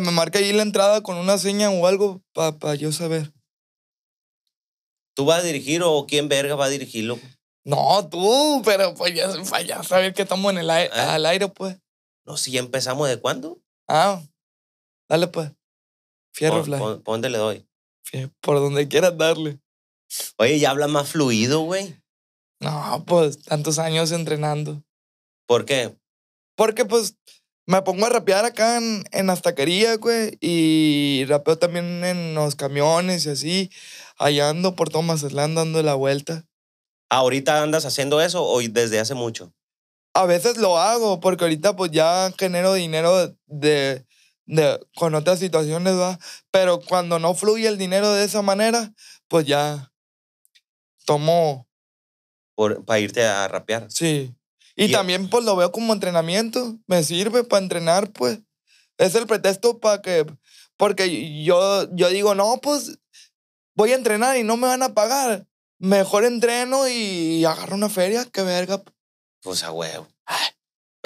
me marca ahí la entrada con una seña o algo para yo saber. ¿Tú vas a dirigir o quién verga va a dirigirlo? No, tú, pero pues ya, sabes saber que estamos en el aire, ¿Eh? al aire, pues. No, si empezamos, ¿de cuándo? Ah, dale, pues. Fierro, ¿Por, dónde le doy? Por donde quieras darle. Oye, ya habla más fluido, güey. No, pues tantos años entrenando. ¿Por qué? Porque pues me pongo a rapear acá en, en las güey, y rapeo también en los camiones y así, allá ando por todo dando la vuelta. ¿Ahorita andas haciendo eso o desde hace mucho? A veces lo hago, porque ahorita pues ya genero dinero de, de, con otras situaciones, ¿va? Pero cuando no fluye el dinero de esa manera, pues ya tomo... Por, ¿Para irte a rapear? Sí. Y, eh, también pues lo veo como entrenamiento, me sirve para entrenar, pues. Es el pretexto para que, porque yo, yo digo, no, pues voy a entrenar y no me van a pagar. Mejor entreno y agarro una feria, Qué verga. Pues a huevo.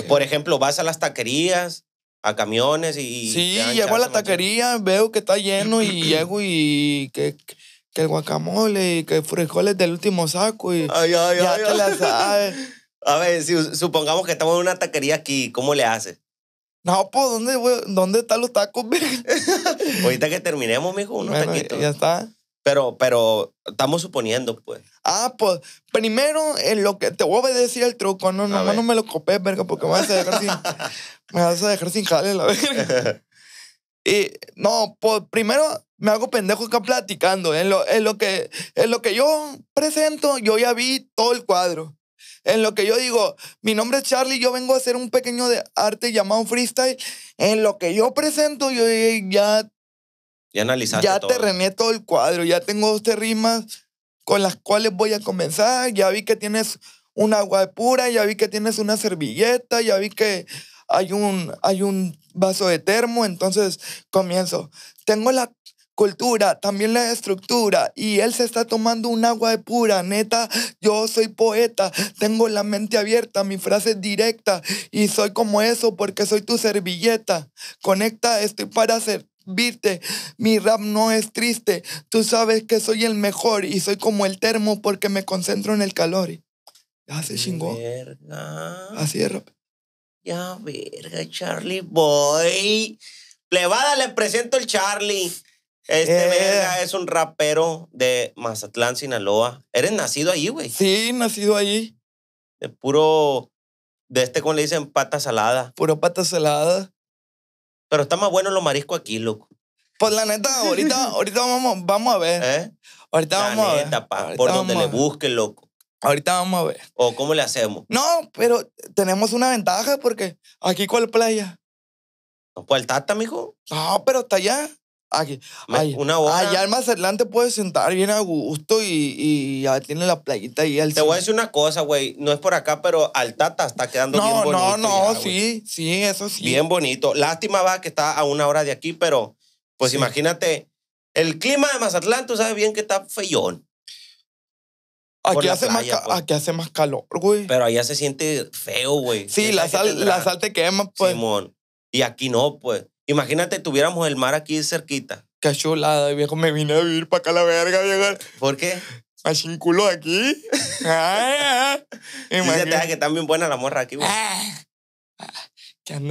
Por ejemplo, vas a las taquerías, a camiones y... Sí, llego a la taquería, veo que está lleno y llego y que, que el guacamole y que frijoles del último saco y ay, ay, ya te la sabes. A ver, si supongamos que estamos en una taquería aquí, ¿cómo le haces? No, pues, ¿dónde, ¿dónde están los tacos, Ahorita que terminemos, mijo, unos bueno, taquitos. Ya está. Pero, pero estamos suponiendo, pues. Ah, pues, primero, en lo que te voy a decir el truco, no, no, no me lo copé, verga, porque me vas a dejar sin, me vas a dejar sin jale, la verga. Y, no, pues, primero me hago pendejo acá platicando. En lo, que, en lo que yo presento, yo ya vi todo el cuadro en lo que yo digo, mi nombre es Charlie, yo vengo a hacer un pequeño de arte llamado freestyle, en lo que yo presento, yo ya... Ya analizaste Ya te rené todo el cuadro, ya tengo dos rimas con las cuales voy a comenzar, ya vi que tienes un agua pura, ya vi que tienes una servilleta, ya vi que hay un, hay un vaso de termo, entonces comienzo. Tengo la cultura, también la estructura. Y él se está tomando un agua de pura, neta. Yo soy poeta, tengo la mente abierta, mi frase es directa. Y soy como eso porque soy tu servilleta. Conecta, estoy para servirte. Mi rap no es triste. Tú sabes que soy el mejor y soy como el termo porque me concentro en el calor. Ya se chingó. Así es, rap. Ya, verga, Charlie Boy. Plebada, le presento el Charlie. Este eh. es un rapero de Mazatlán, Sinaloa. Eres nacido ahí, güey. Sí, nacido ahí. De puro. De este, ¿cómo le dicen? Pata salada. Puro pata salada. Pero está más bueno lo marisco aquí, loco. Pues la neta, ahorita, ahorita vamos, a ver. ¿Eh? Ahorita vamos a ver. por donde le busquen, loco. Ahorita vamos a ver. ¿O cómo le hacemos? No, pero tenemos una ventaja porque aquí cuál playa. No, pues el Tata, mijo. No, pero está allá. Aquí. Ah, ay, una te Allá puedes sentar bien a gusto y, y ya tiene la playita y el. Te voy a decir una cosa, güey. No es por acá, pero al Tata está quedando no, bien bonito. No, no, no, sí, sí, eso sí. Bien bonito. Lástima va que está a una hora de aquí, pero pues imagínate, el clima de Mazatlán, tú sabes bien que está feyón. Aquí hace, más, pues. hace más calor, güey. Pero allá se siente feo, güey. Sí, la sal, la sal te quema, pues. Simón. Y aquí no, pues. Imagínate, tuviéramos el mar aquí cerquita. Qué chulada, viejo. Me vine a vivir para acá la verga, viejo. ¿Por qué? A sin culo aquí. Imagínate que también buena la morra aquí, ¿Dónde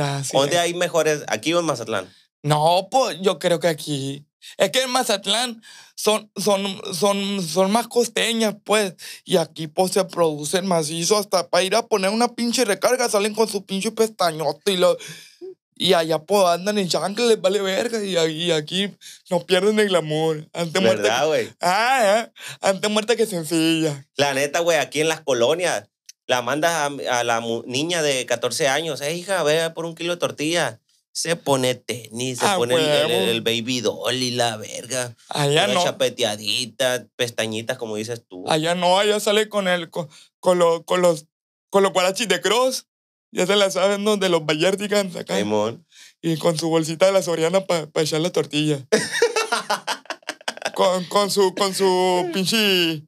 ah, ah, hay mejores? ¿Aquí o en Mazatlán? No, pues yo creo que aquí. Es que en Mazatlán son, son, son, son más costeñas, pues. Y aquí, pues, se producen macizo. Hasta para ir a poner una pinche recarga salen con su pinche pestañote y lo, y allá puedo andan en chanclas, les vale verga. Y, aquí nos pierden el glamour. Antes ¿Verdad, güey? Ah, ¿eh? Ah, Antes muerta que sencilla. La neta, güey, aquí en las colonias, la mandas a, la niña de 14 años. Eh, hija, ve por un kilo de tortilla. Se pone tenis, se ah, pone el, baby doll y la verga. Allá no. chapeteadita, pestañitas, como dices tú. Allá no, allá sale con el con, los con los con los guarachis de cross. Ya se la saben, donde De los Vallardi acá. Y con su bolsita de la Soriana para echar la tortilla. con, su, con su pinche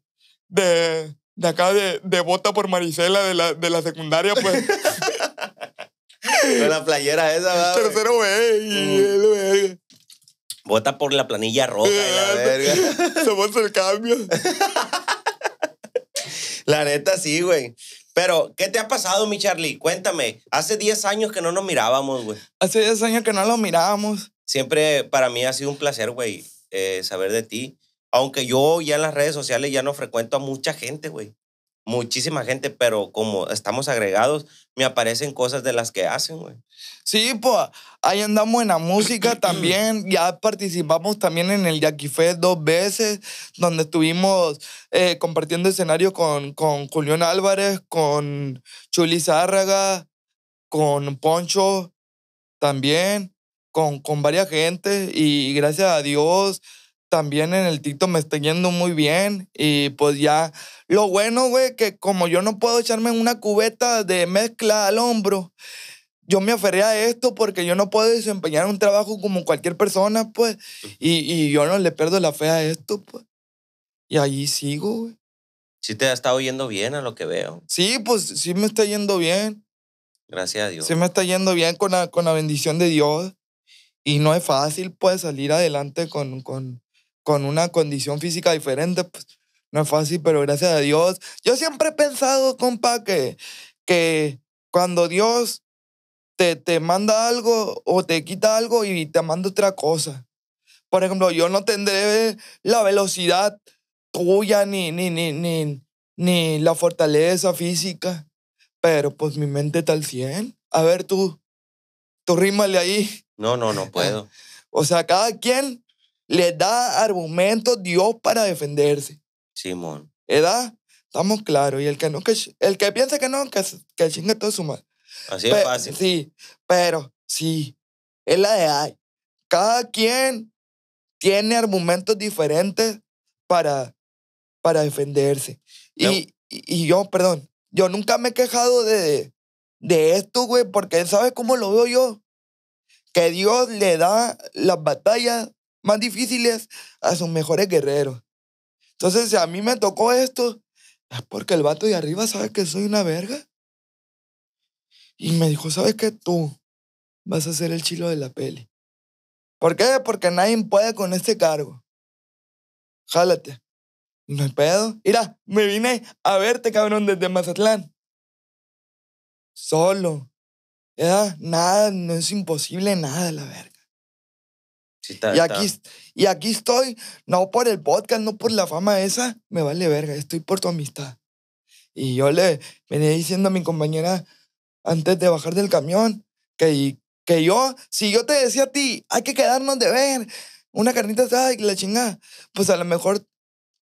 de, acá de, bota por Marisela de la, secundaria, pues. Con la playera esa, ¿verdad? Tercero güey. Mm. Bota por la planilla roja eh, la Somos el cambio. la neta, sí, güey. Pero, ¿qué te ha pasado, mi Charlie? Cuéntame. Hace 10 años que no nos mirábamos, güey. Hace 10 años que no nos mirábamos. Siempre para mí ha sido un placer, güey, eh, saber de ti. Aunque yo ya en las redes sociales ya no frecuento a mucha gente, güey muchísima gente, pero como estamos agregados, me aparecen cosas de las que hacen, güey. Sí, pues ahí andamos en la música también. Ya participamos también en el Jackie Fest dos veces, donde estuvimos eh, compartiendo escenario con, con Julián Álvarez, con Chuli Zárraga, con Poncho también, con, con varias gente. Y gracias a Dios también en el tito me está yendo muy bien. Y pues ya, lo bueno, güey, que como yo no puedo echarme una cubeta de mezcla al hombro, yo me aferré a esto porque yo no puedo desempeñar un trabajo como cualquier persona, pues. Y, yo no le pierdo la fe a esto, pues. Y ahí sigo, güey. Sí te ha estado yendo bien a lo que veo. Sí, pues sí me está yendo bien. Gracias a Dios. Sí me está yendo bien con la, con la bendición de Dios. Y no es fácil, pues, salir adelante con, con, con una condición física diferente, pues no es fácil, pero gracias a Dios. Yo siempre he pensado, compa, que, cuando Dios te, te manda algo o te quita algo y te manda otra cosa. Por ejemplo, yo no tendré la velocidad tuya ni, ni, ni, ni, ni la fortaleza física, pero pues mi mente tal al 100. A ver tú, tú rímale ahí. No, no, no puedo. O sea, cada quien le da argumentos Dios para defenderse. Simón. ¿Edad? Estamos claros. Y el que, no, que, el que piensa que no, que, que chingue todo su mal. Así fácil. Sí, pero sí, es la de ahí. Cada quien tiene argumentos diferentes para, para defenderse. Y, y, yo, perdón, yo nunca me he quejado de, de esto, güey, porque ¿sabes cómo lo veo yo? Que Dios le da las batallas más difíciles a sus mejores guerreros. Entonces, si a mí me tocó esto, es porque el vato de arriba sabe que soy una verga. Y me dijo, ¿sabes que Tú vas a ser el chilo de la peli. ¿Por qué? Porque nadie puede con este cargo. Jálate. No es pedo. Mira, me vine a verte, cabrón, desde Mazatlán. Solo. ¿eh? nada, no es imposible nada, la verga y, aquí, y aquí estoy, no por el podcast, no por la fama esa, me vale verga, estoy por tu amistad. Y yo le venía diciendo a mi compañera antes de bajar del camión que, que yo, si yo te decía a ti, hay que quedarnos de ver una carnita asada y la chingada, pues a lo mejor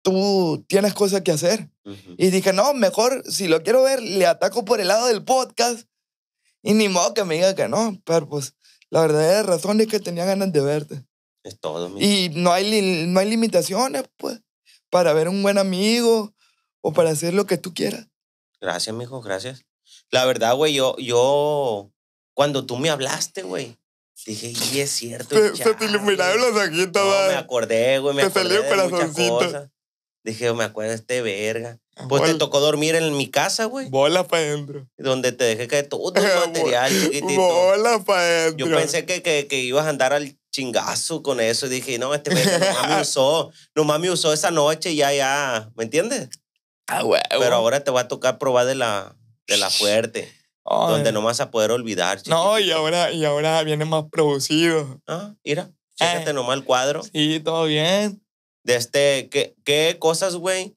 tú tienes cosas que hacer. Y dije, no, mejor si lo quiero ver, le ataco por el lado del podcast. Y ni modo que me diga que no, pero pues la verdadera razón es que tenía ganas de verte. Es todo. Mi... Y no hay, no hay limitaciones, pues, para ver un buen amigo o para hacer lo que tú quieras. Gracias, mijo, gracias. La verdad, güey, yo, yo, cuando tú me hablaste, güey, dije, y es cierto. Se, se te iluminaron los ojitos, no, Me acordé, güey, me acordé de muchas cosas. Dije, me acuerdo de este verga. Ah, pues te tocó dormir en mi casa, güey. Bola para adentro. Donde te dejé caer todo el material, chiquitito. Bola para adentro. Yo pensé que, que, que ibas a andar al chingazo con eso. dije, no, este nomás me usó, nomás me usó esa noche y ya, ya, ¿me entiendes? Pero ahora te va a tocar probar de la, de la fuerte. Donde no vas a poder olvidar. No, y ahora, y ahora viene más producido. Ah, mira, fíjate eh. nomás el cuadro. Sí, todo bien. De este, ¿qué, qué cosas, güey,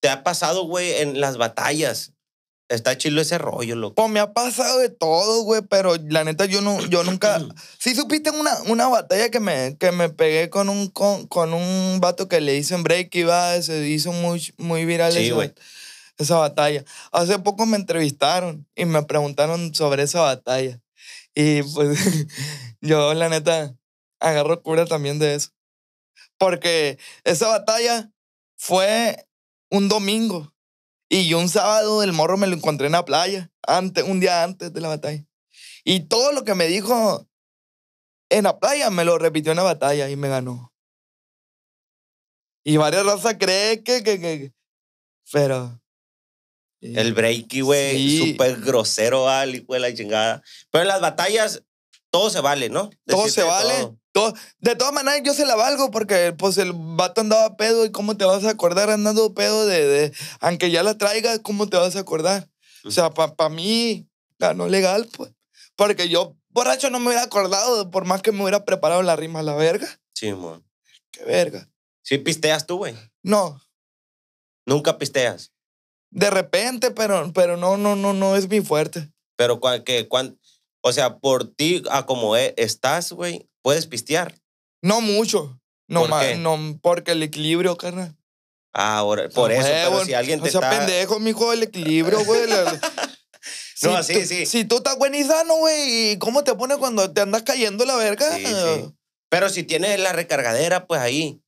te ha pasado, güey, en las batallas? Está chido ese rollo, loco. Pues me ha pasado de todo, güey, pero la neta yo, no, yo nunca... sí supiste una, una batalla que me, que me pegué con un, con, con un vato que le hice en break y va, se hizo muy, muy viral sí, esa batalla. Hace poco me entrevistaron y me preguntaron sobre esa batalla. Y pues yo la neta agarro cura también de eso. Porque esa batalla fue un domingo y yo un sábado del morro me lo encontré en la playa, antes, un día antes de la batalla. Y todo lo que me dijo en la playa me lo repitió en la batalla y me ganó. Y varias razas cree que, que, que, Pero. Eh, El breaky, güey, super súper grosero, al hijo de la chingada. Pero en las batallas todo se vale, ¿no? todo se vale de todas maneras, yo se la valgo porque pues el vato andaba pedo y cómo te vas a acordar andando pedo de, de aunque ya la traiga, ¿cómo te vas a acordar? O sea, para pa mí ganó legal, pues. Porque yo, borracho, no me hubiera acordado, por más que me hubiera preparado la rima, a la verga. Sí, man. Qué verga. ¿Sí pisteas tú, güey? No. ¿Nunca pisteas? De repente, pero, pero no, no, no, no es bien fuerte. Pero, ¿cuál, qué? cuán, o sea, por ti, a ah, como e, estás, güey, ¿Puedes pistear? No mucho. No, más, no porque el equilibrio, carnal. Ah, por eso, si alguien te o sea, pendejo, mijo, el equilibrio, güey. no, sí, sí. Si tú estás buen y güey, ¿y cómo te pones cuando te andas cayendo la verga? Sí, sí. Pero si tienes la recargadera, pues ahí.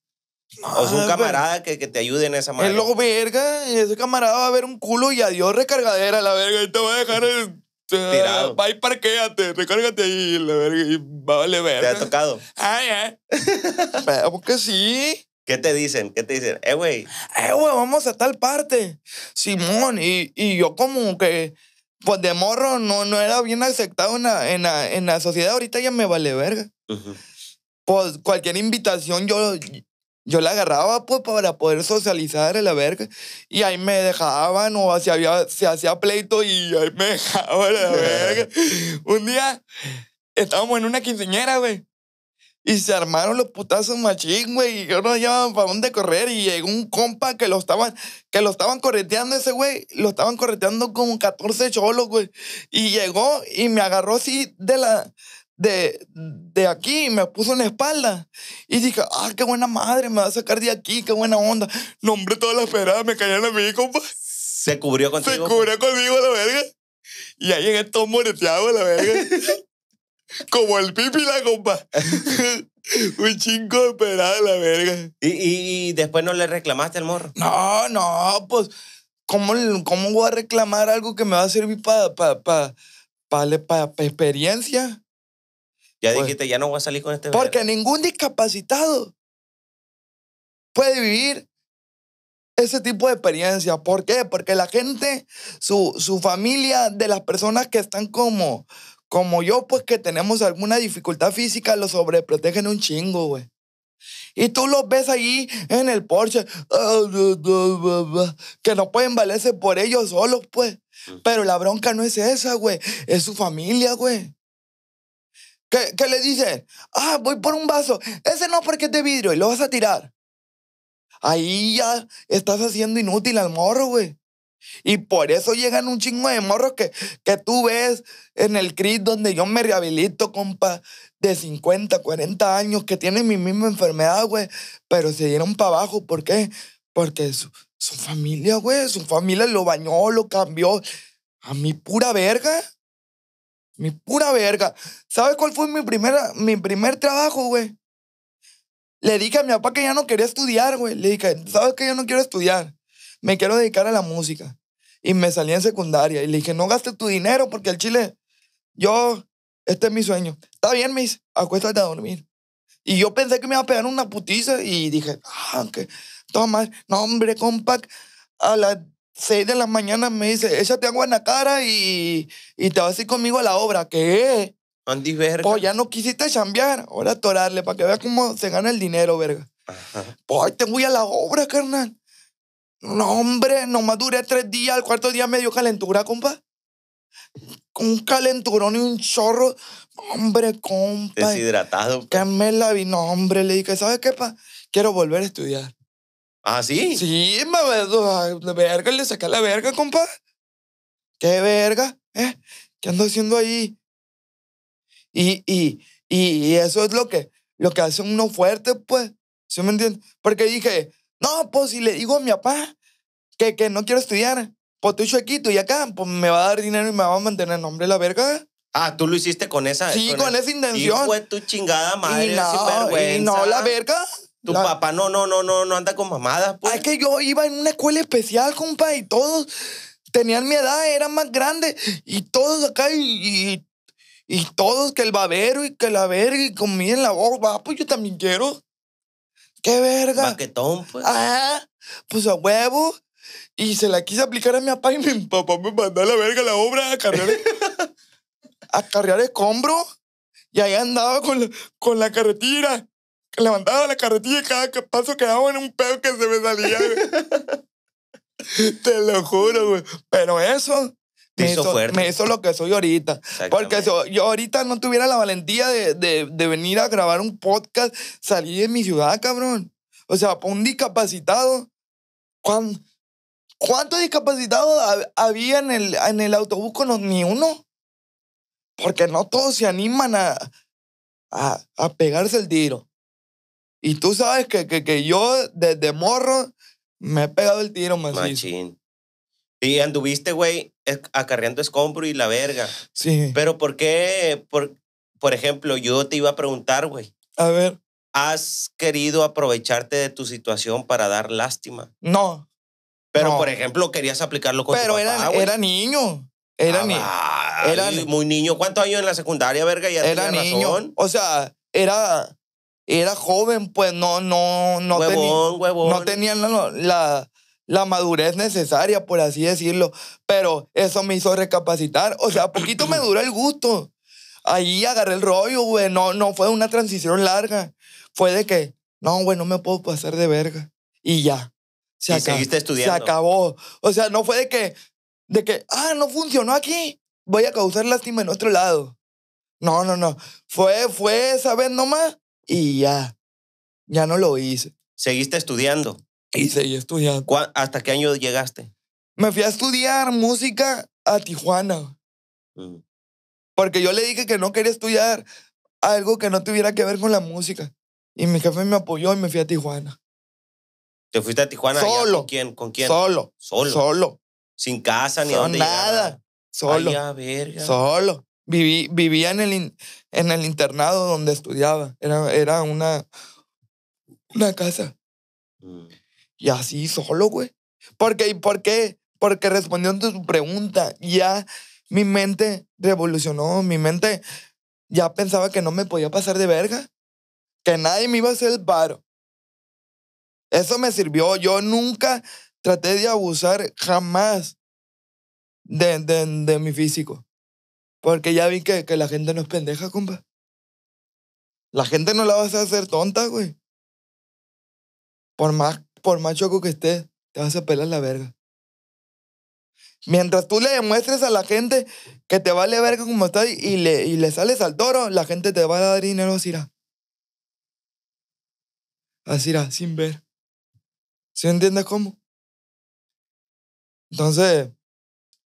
o es un ah, camarada que, te ayude en esa manera. Es lo verga, ese camarada va a ver un culo y adiós recargadera, la verga, y te va a dejar el Tirado. Va y parquéate, recárgate ahí, la verga, y vale verga. ¿Te ha tocado? Ay, ay. ¿Por qué sí. ¿Qué te dicen? ¿Qué te dicen? Eh, güey. Eh, güey, vamos a tal parte. Simón, y, yo como que, pues de morro no, no era bien aceptado en la, en, sociedad. Ahorita ya me vale verga. Por Pues cualquier invitación yo, yo la agarraba pues para poder socializar a la verga y ahí me dejaban o se, había, se hacía pleito y ahí me dejaban la verga. Un día estábamos en una quinceñera, güey. Y se armaron los putazos machín, güey. Y yo no llevaban para dónde correr. Y llegó un compa que lo estaban, que lo estaban correteando ese güey. Lo estaban correteando como 14 cholos, güey. Y llegó y me agarró así de la, de, de aquí, me puso en la espalda. Y dije, ah, qué buena madre, me va a sacar de aquí, qué buena onda. Nombré todas las esperada, me caían a mí, compa. Se cubrió contigo. Se cubrió conmigo, la verga. Y ahí en esto moreteado, la verga. Como el la compa. Un chingo de la verga. ¿Y, ¿Y, después no le reclamaste al morro? No, no, pues, ¿cómo, cómo voy a reclamar algo que me va a servir para pa, experiencia? Ya pues dijiste, ya no voy a salir con este. Porque ningún discapacitado puede vivir ese tipo de experiencia ¿Por qué? Porque la gente, su, su familia de las personas que están como, como yo, pues que tenemos alguna dificultad física, lo sobreprotegen un chingo, güey. Y tú los ves ahí en el Porsche, ah, que no pueden valerse por ellos solos, pues. Pero la bronca no es esa, güey. Es su familia, güey que, le dicen, ah, voy por un vaso, ese no porque es de vidrio y lo vas a tirar. Ahí ya estás haciendo inútil al morro, güey. Y por eso llegan un chingo de morros que, que tú ves en el CRIS donde yo me rehabilito, compa, de 50, 40 años, que tienen mi misma enfermedad, güey, pero se dieron para abajo. ¿Por qué? Porque su, familia, güey, su familia lo bañó, lo cambió. A mí pura verga. Mi pura verga. ¿Sabes cuál fue mi, primera, mi primer trabajo, güey? Le dije a mi papá que ya no quería estudiar, güey. Le dije, ¿sabes qué? Yo no quiero estudiar. Me quiero dedicar a la música. Y me salí en secundaria. Y le dije, no gastes tu dinero porque el chile, yo, este es mi sueño. Está bien, mis, acuéstate a dormir. Y yo pensé que me iba a pegar una putiza y dije, ah, que, toma, no, hombre, compa, a la... Seis de la mañana me dice, échate agua en la cara y, te vas a ir conmigo a la obra. ¿Qué? Andy, verga. Pues ya no quisiste chambear. Ahora torarle para que veas cómo se gana el dinero, verga. Ajá. Pues te voy a la obra, carnal. No, hombre, nomás duré tres días. El cuarto día me dio calentura, compa. Un calenturón y un chorro. Hombre, compa. Deshidratado. Pues. Que la vi. No, hombre, le dije, ¿sabes qué, pa? Quiero volver a estudiar. ¿Ah, sí? Sí, mamá, la verga, le saca la verga, compa. ¿Qué verga? ¿Eh? ¿Qué ando haciendo ahí? Y, y, y, eso es lo que, lo que hace uno fuerte, pues. ¿Sí me entiendes? Porque dije, no, pues si le digo a mi papá que, que no quiero estudiar, pues estoy tú y acá, pues me va a dar dinero y me va a mantener el nombre la verga. Ah, tú lo hiciste con esa. Sí, con, esa intención. Y fue tu chingada madre, y y no, la verga. Tu papá no, no, no, no, no anda con mamadas. Pues. Ah, es que yo iba en una escuela especial, compa, y todos tenían mi edad, eran más grandes, y todos acá, y, todos que el babero y que la verga, y comían en la boca, pues yo también quiero. ¡Qué verga! Paquetón, pues. Ah, pues a huevo. Y se la quise aplicar a mi papá y mi papá me mandó a la verga la obra a cargar, a escombro. Y ahí andaba con con la carretera levantaba la carretilla y cada paso quedaba en un pedo que se me salía, Te lo juro, güey. Pero eso eso es lo que soy ahorita. Porque yo ahorita no tuviera la valentía de, de, venir a grabar un podcast, salir de mi ciudad, cabrón. O sea, un discapacitado, ¿cuántos discapacitados había en el, en el autobús con ni uno? Porque no todos se animan a, a pegarse el tiro. Y tú sabes que, que, yo desde morro me he pegado el tiro, Machín. Y anduviste, güey, acarreando escombro y la verga. Sí. Pero ¿por qué? Por, por ejemplo, yo te iba a preguntar, güey. A ver. ¿Has querido aprovecharte de tu situación para dar lástima? No. Pero, por ejemplo, querías aplicarlo con Pero tu era, era niño. Era, niño. era muy niño. ¿Cuántos años en la secundaria, verga? Ya era niño. O sea, era era joven, pues no, no, no, tenía no la, la, madurez necesaria, por así decirlo. Pero eso me hizo recapacitar. O sea, poquito me duró el gusto. Ahí agarré el rollo, güey. No, no fue una transición larga. Fue de que, no, güey, no me puedo pasar de verga. Y ya. Se acabó, Se acabó. O sea, no fue de que, de que, ah, no funcionó aquí. Voy a causar lástima en otro lado. No, no, no. Fue, fue ¿sabes no nomás y ya, ya no lo hice. ¿Seguiste estudiando? Y seguí estudiando. ¿Hasta qué año llegaste? Me fui a estudiar música a Tijuana. Mm. Porque yo le dije que no quería estudiar algo que no tuviera que ver con la música. Y mi jefe me apoyó y me fui a Tijuana. ¿Te fuiste a Tijuana? Solo. ¿Con quién? ¿Con quién? Solo. Solo. Solo. Sin casa ni nada. Solo. verga. Solo vivía en el, en el internado donde estudiaba. Era, una, una casa. Mm. Y así solo, güey. Porque, ¿Por qué? Porque respondiendo a tu pregunta, ya mi mente revolucionó. Mi mente ya pensaba que no me podía pasar de verga. Que nadie me iba a hacer el paro. Eso me sirvió. Yo nunca traté de abusar jamás de, de, de mi físico. Porque ya vi que, que la gente no es pendeja, compa. La gente no la vas a hacer tonta, güey. Por más, por más choco que estés, te vas a pelar la verga. Mientras tú le demuestres a la gente que te vale verga como estás y le, y le sales al toro, la gente te va a dar dinero a irá. Así irá, sin ver. ¿Sí entiendes cómo? Entonces,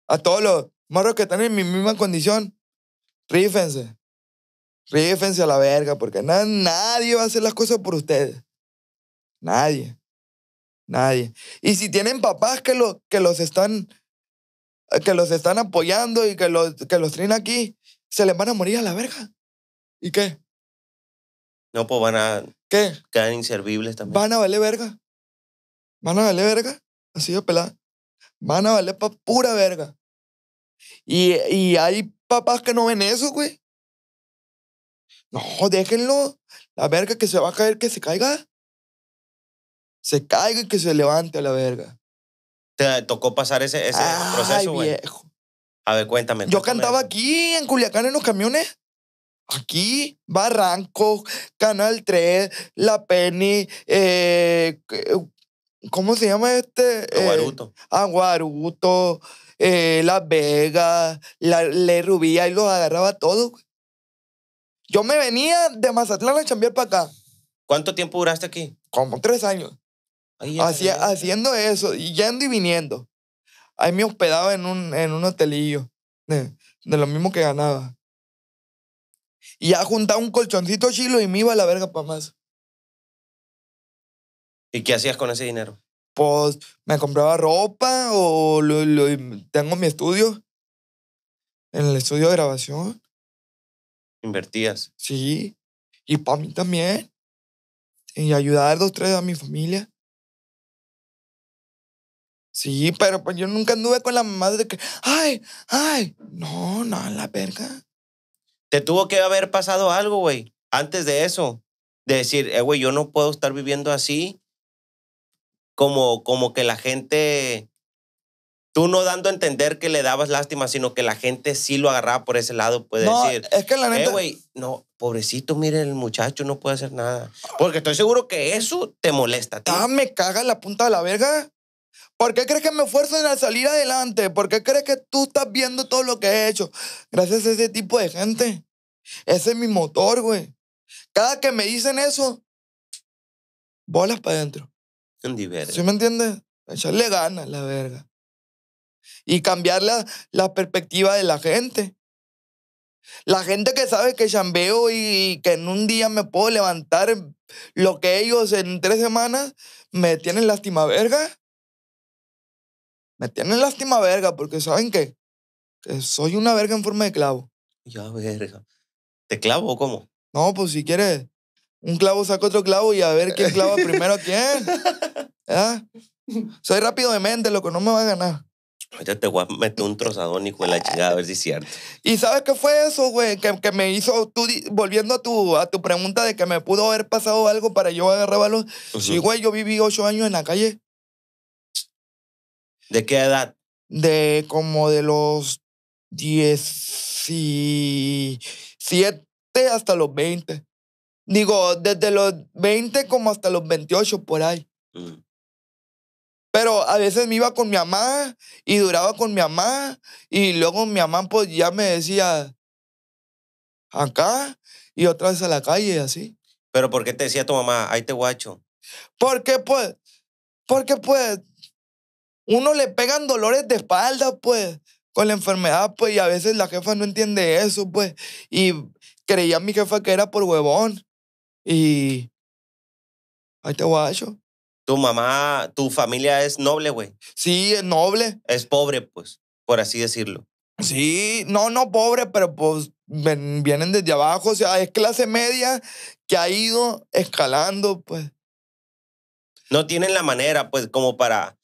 a todos los, Marro que están en mi misma condición, rífense. Rífense a la verga, porque nadie va a hacer las cosas por ustedes. Nadie. Nadie. Y si tienen papás que, que los están que los están apoyando y que los, que los traen aquí, se les van a morir a la verga. ¿Y qué? No, pues van a. ¿Qué? Quedan inservibles también. Van a valer verga. Van a valer verga. Así de pelada. Van a valer pura verga. Y, y hay papás que no ven eso, güey. No, déjenlo. La verga que se va a caer, que se caiga. Se caiga y que se levante a la verga. ¿Te tocó pasar ese, ese proceso, güey? viejo. A ver, cuéntame. Yo cantaba aquí, en Culiacán, en los camiones. Aquí, Barranco, Canal 3, La Penny, eh, ¿cómo se llama este? Aguaruto. Eh, Aguaruto, la eh, Las Vegas, la, Le Rubía y los agarraba todo. Yo me venía de Mazatlán a chambear para acá. ¿Cuánto tiempo duraste aquí? Como tres años. haciendo eso, yendo y viniendo. Ahí me hospedaba en un, en un hotelillo, de, de lo mismo que ganaba. Y ya juntaba un colchoncito chilo y me iba a la verga para más. ¿Y qué hacías con ese dinero? pues me compraba ropa o lo, tengo mi estudio. En el estudio de grabación. ¿Invertías? Sí. Y para mí también. Y ayudar dos, tres a mi familia. Sí, pero pues yo nunca anduve con la madre de que, ay, ay, no, no, la verga. Te tuvo que haber pasado algo, güey, antes de eso. De decir, eh, güey, yo no puedo estar viviendo así como, que la gente, tú no dando a entender que le dabas lástima, sino que la gente sí lo agarraba por ese lado, puede no, decir. Es que la eh, neta. güey, no, pobrecito, mire, el muchacho no puede hacer nada. Ah. Porque estoy seguro que eso te molesta. Ah, me caga la punta de la verga. ¿Por qué crees que me esfuerzo a salir adelante? ¿Por qué crees que tú estás viendo todo lo que he hecho? Gracias a ese tipo de gente. Ese es mi motor, güey. Cada que me dicen eso, bolas para adentro. Diverga. ¿Sí me entiendes? Echarle ganas, la verga. Y cambiar la, perspectiva de la gente. La gente que sabe que chambeo y, que en un día me puedo levantar lo que ellos en tres semanas me tienen lástima verga. Me tienen lástima verga porque saben que, que soy una verga en forma de clavo. Ya verga. ¿Te clavo o cómo? No, pues si quieres, un clavo saca otro clavo y a ver quién clava primero a quién. ¿Ah? Soy rápido de mente, lo que no me va a ganar. Ahorita te voy a meter un trozadón, hijo de la chingada, a ver si es cierto. ¿Y sabes qué fue eso, güey? Que, me hizo, tú, volviendo a tu, a tu pregunta de que me pudo haber pasado algo para yo agarrar balón. Sí, güey, yo viví ocho años en la calle. ¿De qué edad? De como de los 17 hasta los 20. Digo, desde los 20 como hasta los 28 por ahí. Mm. Pero a veces me iba con mi mamá y duraba con mi mamá y luego mi mamá pues ya me decía acá y otra vez a la calle así. Pero ¿por qué te decía tu mamá, ahí te guacho? Porque pues, porque pues, uno le pegan dolores de espalda pues, con la enfermedad pues y a veces la jefa no entiende eso pues y creía mi jefa que era por huevón. Y ahí te guacho. Tu mamá, tu familia es noble, güey. Sí, es noble. Es pobre, pues, por así decirlo. Sí, no, no pobre, pero pues vienen desde abajo. O sea, es clase media que ha ido escalando, pues. No tienen la manera, pues, como para,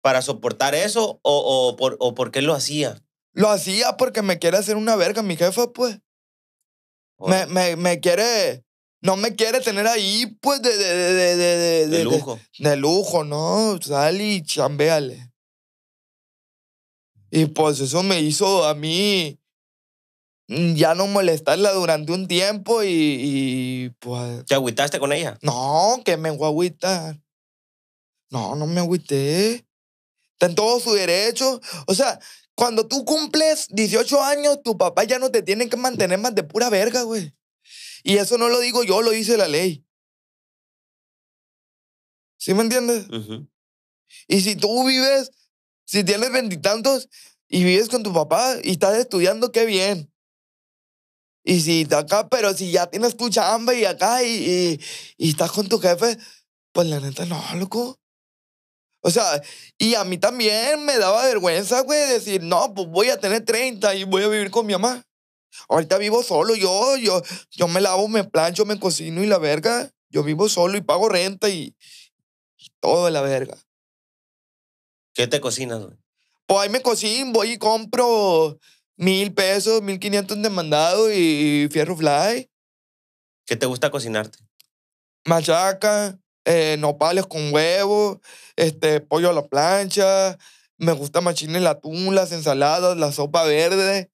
para soportar eso o, o, por, o por qué lo hacía. Lo hacía porque me quiere hacer una verga mi jefa, pues. Me, me, me quiere no me quiere tener ahí, pues, de... De, de, de, de lujo. De, lujo, ¿no? Sal y chambéale. Y pues eso me hizo a mí mm, ya no molestarla durante un tiempo y, y pues... ¿Te agüitaste con ella? No, que me voy a agüitar. No, no me agüité. Está en todo su derecho. O sea, cuando tú cumples 18 años, tu papá ya no te tiene que mantener más de pura verga, güey. Y eso no lo digo yo, lo dice la ley. ¿Sí me entiendes? Y si tú vives, si tienes veintitantos y, y, vives con tu papá y estás estudiando, qué bien. Y si está acá, pero si ya tienes tu chamba y acá y, y, y estás con tu jefe, pues la neta no, loco. O sea, y a mí también me daba vergüenza, güey, decir, no, pues voy a tener 30 y voy a vivir con mi mamá. Ahorita vivo solo, yo, yo, yo me lavo, me plancho, me cocino y la verga. Yo vivo solo y pago renta y, todo de la verga. ¿Qué te cocinas, güey? Pues ahí me cocino, voy y compro mil pesos, mil quinientos demandado y fierro fly. ¿Qué te gusta cocinarte? Machaca, eh, nopales con huevo, este, pollo a la plancha. Me gusta machine el atún, las ensaladas, la sopa verde.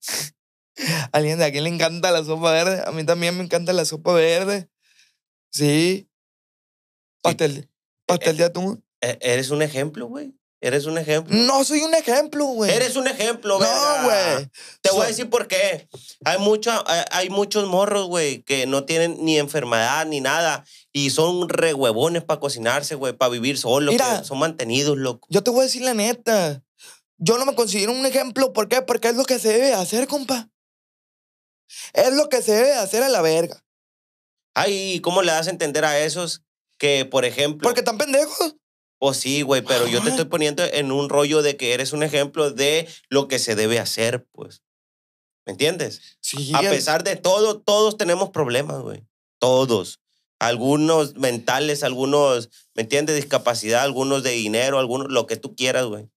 Alguien de aquí le encanta la sopa verde. A mí también me encanta la sopa verde. Sí. Pastel, pastel de eh, atún. Eh, eres un ejemplo, güey. Eres un ejemplo. No soy un ejemplo, güey. Eres un ejemplo, güey. No, güey. Te voy a decir por qué. Hay, mucho eh, hay muchos morros, güey, que no tienen ni enfermedad ni nada. Y son re huevones para cocinarse, güey, para vivir solo son mantenidos, loco. Yo te voy a decir la neta. Yo no me considero un ejemplo. ¿Por qué? Porque es lo que se debe hacer, compa. Es lo que se debe hacer a la verga. Ay, ¿cómo le das a entender a esos que, por ejemplo... Porque están pendejos. Pues sí, güey, pero yo te estoy poniendo en un rollo de que eres un ejemplo de lo que se debe hacer, pues. ¿Me entiendes? Sí. A pesar de todo, todos tenemos problemas, güey. Todos. Algunos mentales, algunos, ¿me entiendes? Discapacidad, algunos de dinero, algunos, lo que tú quieras, güey.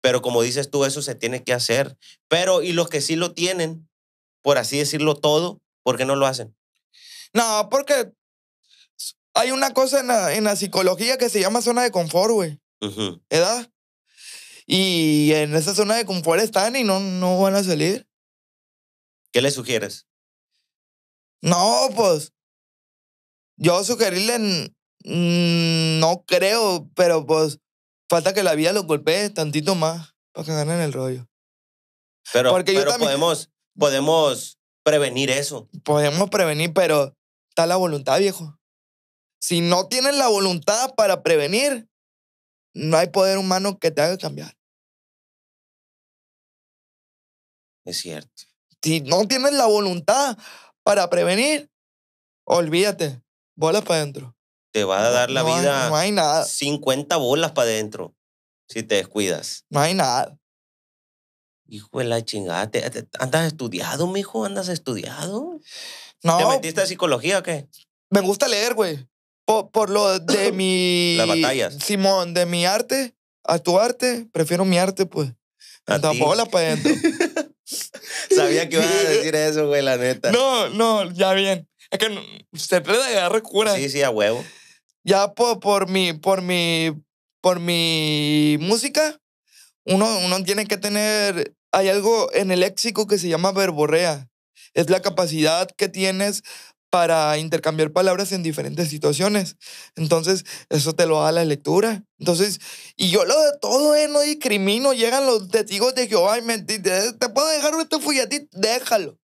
Pero como dices tú, eso se tiene que hacer. Pero, y los que sí lo tienen, por así decirlo, todo, ¿por qué no lo hacen? No, porque hay una cosa en la, en la psicología que se llama zona de confort, güey. ¿Edad? Y en esa zona de confort están y no, no van a salir. ¿Qué le sugieres? No, pues. Yo sugerirle. no creo, pero pues. Falta que la vida lo golpee tantito más para que ganen el rollo. Pero, podemos, podemos prevenir eso. Podemos prevenir, pero está la voluntad, viejo. Si no tienes la voluntad para prevenir, no hay poder humano que te haga cambiar. Es cierto. Si no tienes la voluntad para prevenir, olvídate, bolas para adentro. Te va a dar la vida. No hay nada. 50 bolas para adentro si te descuidas. No hay nada. Hijo de la chingada, ¿te, andas estudiado, mijo? ¿Andas estudiado? No. ¿Te metiste a psicología o qué? Me gusta leer, güey. Por, lo de mi. Las batallas. Simón, de mi arte a tu arte, prefiero mi arte, pues. Tampoco la pa' adentro. Sabía que ibas a decir eso, güey, la neta. No, no, ya bien. Es que se puede agarrar cura. Sí, sí, a huevo. Ya por, por mi. por mi. por mi música, uno, uno tiene que tener hay algo en el léxico que se llama verborrea. Es la capacidad que tienes para intercambiar palabras en diferentes situaciones. Entonces, eso te lo da la lectura. Entonces, y yo lo de todo, eh, no discrimino. Llegan los testigos de Jehová y me te, te puedo dejar esto ti déjalo.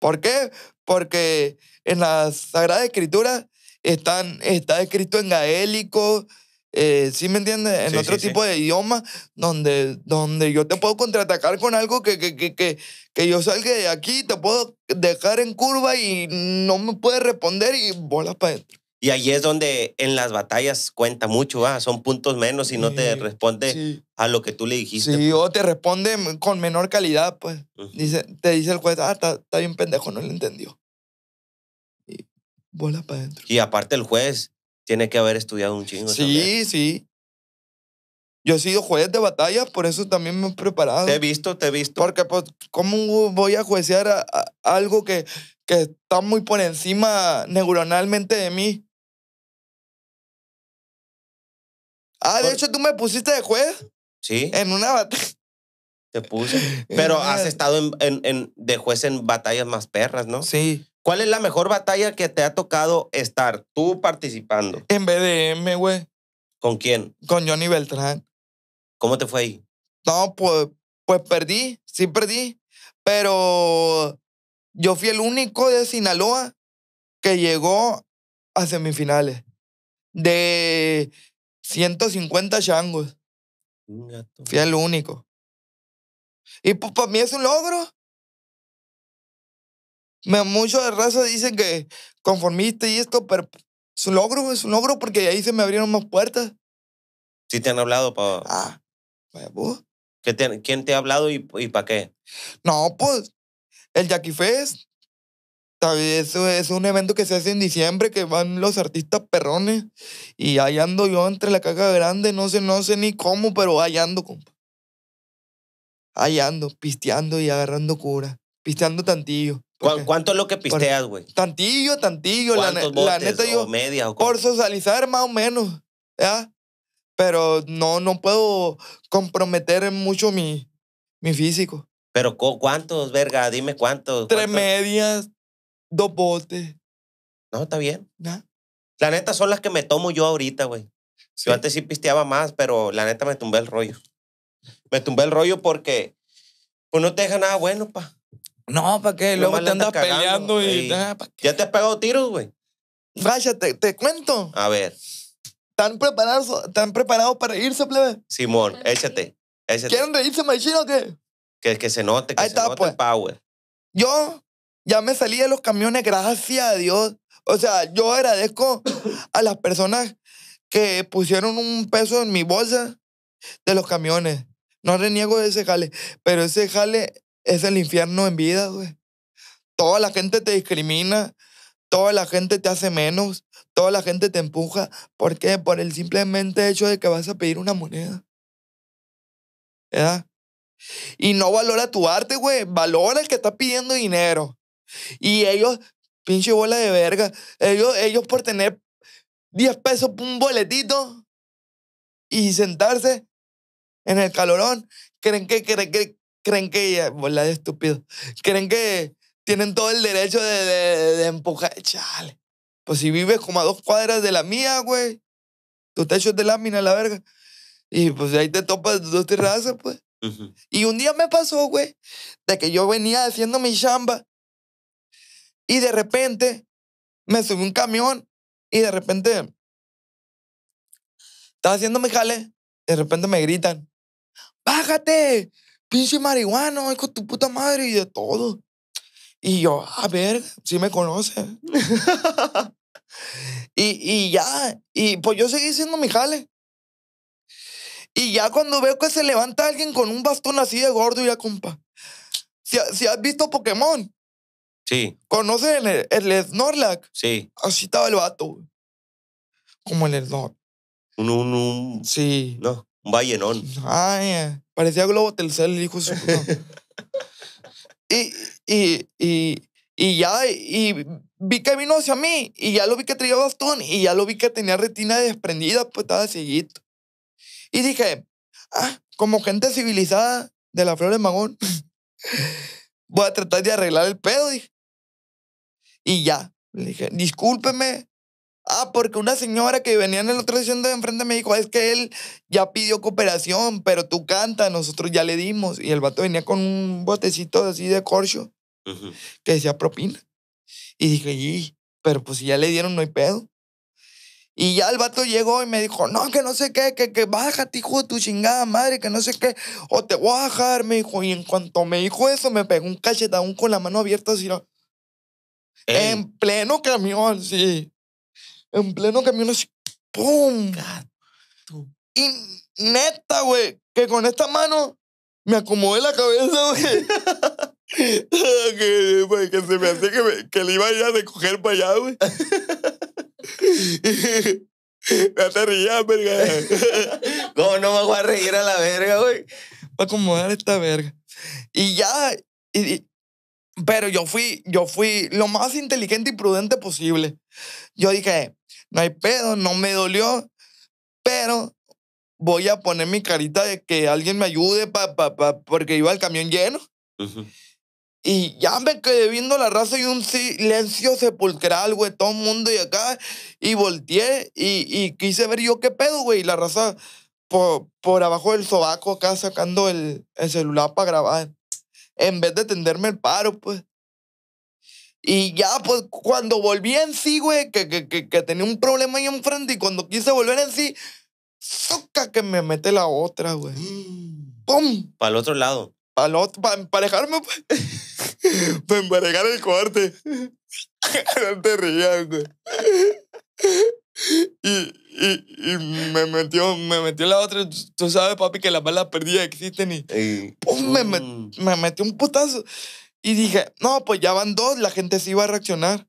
¿Por qué? Porque en la Sagrada Escritura están, está escrito en gaélico, eh, ¿Sí me entiende En otro tipo de idioma donde, donde yo te puedo contraatacar con algo que, que, que, yo salga de aquí, te puedo dejar en curva y no me puedes responder y bola para adentro. Y allí es donde en las batallas cuenta mucho, ah son puntos menos y no te responde a lo que tú le dijiste. Sí, pues. o te responde con menor calidad, pues. dice, te dice el juez, ah, está, bien pendejo, no lo entendió. Y bola para adentro. Y aparte el juez tiene que haber estudiado un chingo. Sí, sí. Yo he sido juez de batalla, por eso también me he preparado. Te he visto, te he visto. Porque, pues, ¿cómo voy a juecear algo que, que está muy por encima neuronalmente de mí? Ah, de hecho, tú me pusiste de juez. Sí. En una batalla. Te puse. Pero has estado de juez en batallas más perras, ¿no? Sí. ¿Cuál es la mejor batalla que te ha tocado estar tú participando? En BDM, güey. ¿Con quién? Con Johnny Beltrán. ¿Cómo te fue ahí? No, pues, pues perdí, sí perdí, pero yo fui el único de Sinaloa que llegó a semifinales de 150 changos. Fui el único. Y pues para mí es un logro. Me, mucho de raza dicen que conformiste y esto, pero es logro, es un logro porque ahí se me abrieron más puertas. ¿Sí te han hablado para...? Ah, pues. ¿Qué ¿Quién te ha hablado y, y para qué? No, pues, el Jackie Fest. es un evento que se hace en diciembre, que van los artistas perrones. Y ahí yo entre la caja grande, no sé, no sé ni cómo, pero ahí ando, compa. Ahí ando, pisteando y agarrando cura, pisteando tantillo. ¿Cuánto es lo que pisteas, güey? Tantillo, tantillo. La, neta, yo. Media, por socializar, más o menos. Pero no, no puedo comprometer mucho mi, mi físico. Pero ¿cuántos, verga? Dime cuántos. Tres medias, dos botes. No, está bien. La neta son las que me tomo yo ahorita, güey. Yo antes sí pisteaba más, pero la neta me tumbé el rollo. Me tumbé el rollo porque pues no te deja nada bueno, pa. No, ¿para qué? Luego te andas, peleando y. ¿Ya te has pegado tiros, güey? Vaya, te, te cuento. A ver. ¿Están preparados, ¿Están preparados para irse, plebe? Simón, échate, échate. ¿Quieren reírse, machino, o qué? Que, se note, que se note el pues. power. Yo ya me salí de los camiones, gracias a Dios. O sea, yo agradezco a las personas que pusieron un peso en mi bolsa de los camiones. No reniego de ese jale, pero ese jale es el infierno en vida, güey. Toda la gente te discrimina, toda la gente te hace menos, toda la gente te empuja. ¿Por qué? Por el simplemente hecho de que vas a pedir una moneda. ¿Verdad? Y no valora tu arte, güey. Valora el que está pidiendo dinero. Y ellos, pinche bola de verga, ellos, ellos por tener 10 pesos por un boletito y sentarse en el calorón, creen que, creen que, creen que, bola de estúpido, creen que tienen todo el derecho de, de, empujar. Chale. Pues si vives como a dos cuadras de la mía, güey. Tu techo de lámina, la verga. Y pues ahí te topas dos terrazas, pues. Y un día me pasó, güey, de que yo venía haciendo mi chamba y de repente me subí un camión y de repente estaba haciendo mi jale. De repente me gritan, bájate, pinche marihuano, hijo de tu puta madre y de todo. Y yo, a ah, ver, si me conoce. y, y ya, y pues yo seguí siendo mi jale. Y ya cuando veo que se levanta alguien con un bastón así de gordo, ya, compa. Si, si has visto Pokémon. Sí. ¿Conoces el, el Snorlax? Sí. Así estaba el vato. Como el Snorlax. Un, un, Sí. No. Un vallenón. Ay, eh, parecía Globo Telcel, hijo su y, y, y, y ya, y vi que vino hacia mí, y ya lo vi que traía bastón, y ya lo vi que tenía retina desprendida, pues estaba cieguito. Y dije, ah, como gente civilizada de la flor de magón, voy a tratar de arreglar el pedo, Y ya, le dije, discúlpeme, Ah, porque una señora que venía en el otro sesión de enfrente me dijo, ah, es que él ya pidió cooperación, pero tú canta, nosotros ya le dimos. Y el vato venía con un botecito así de corcho que decía propina. Y dije, y, pero pues si ya le dieron, no hay pedo. Y ya el vato llegó y me dijo, no, que no sé qué, que, que bájate, hijo de tu chingada madre, que no sé qué, o te voy a bajar, me dijo. Y en cuanto me dijo eso, me pegó un cachetón con la mano abierta así. En pleno camión, sí en pleno camino así, ¡pum! Y neta, güey, que con esta mano me acomodé la cabeza, güey. que, se me hacía que, le iba ya de coger para allá, güey. me te verga. ¿Cómo no me voy a reír a la verga, güey? a acomodar esta verga. Y ya, pero yo fui, yo fui lo más inteligente y prudente posible. Yo dije, no hay pedo, no me dolió, pero voy a poner mi carita de que alguien me ayude pa, pa, porque iba el camión lleno. Y ya me quedé viendo la raza y un silencio sepulcral, güey, todo el mundo y acá. Y volteé y, y quise ver yo qué pedo, güey. Y la raza por, por abajo del sobaco acá sacando el, el celular para grabar en vez de tenderme el paro, pues. Y ya, pues, cuando volví en sí, güey, que, que, tenía un problema ahí enfrente y cuando quise volver en sí, soca que me mete la otra, güey. Mm. ¡Pum! Para el otro lado. Para emparejarme, pues. para emparejar el corte. no te rías, güey. Y, y, me metió, me metió la otra. Tú sabes, papi, que las balas perdidas existen y me, mm. me metió un putazo. Y dije, no, pues ya van dos, la gente se iba a reaccionar.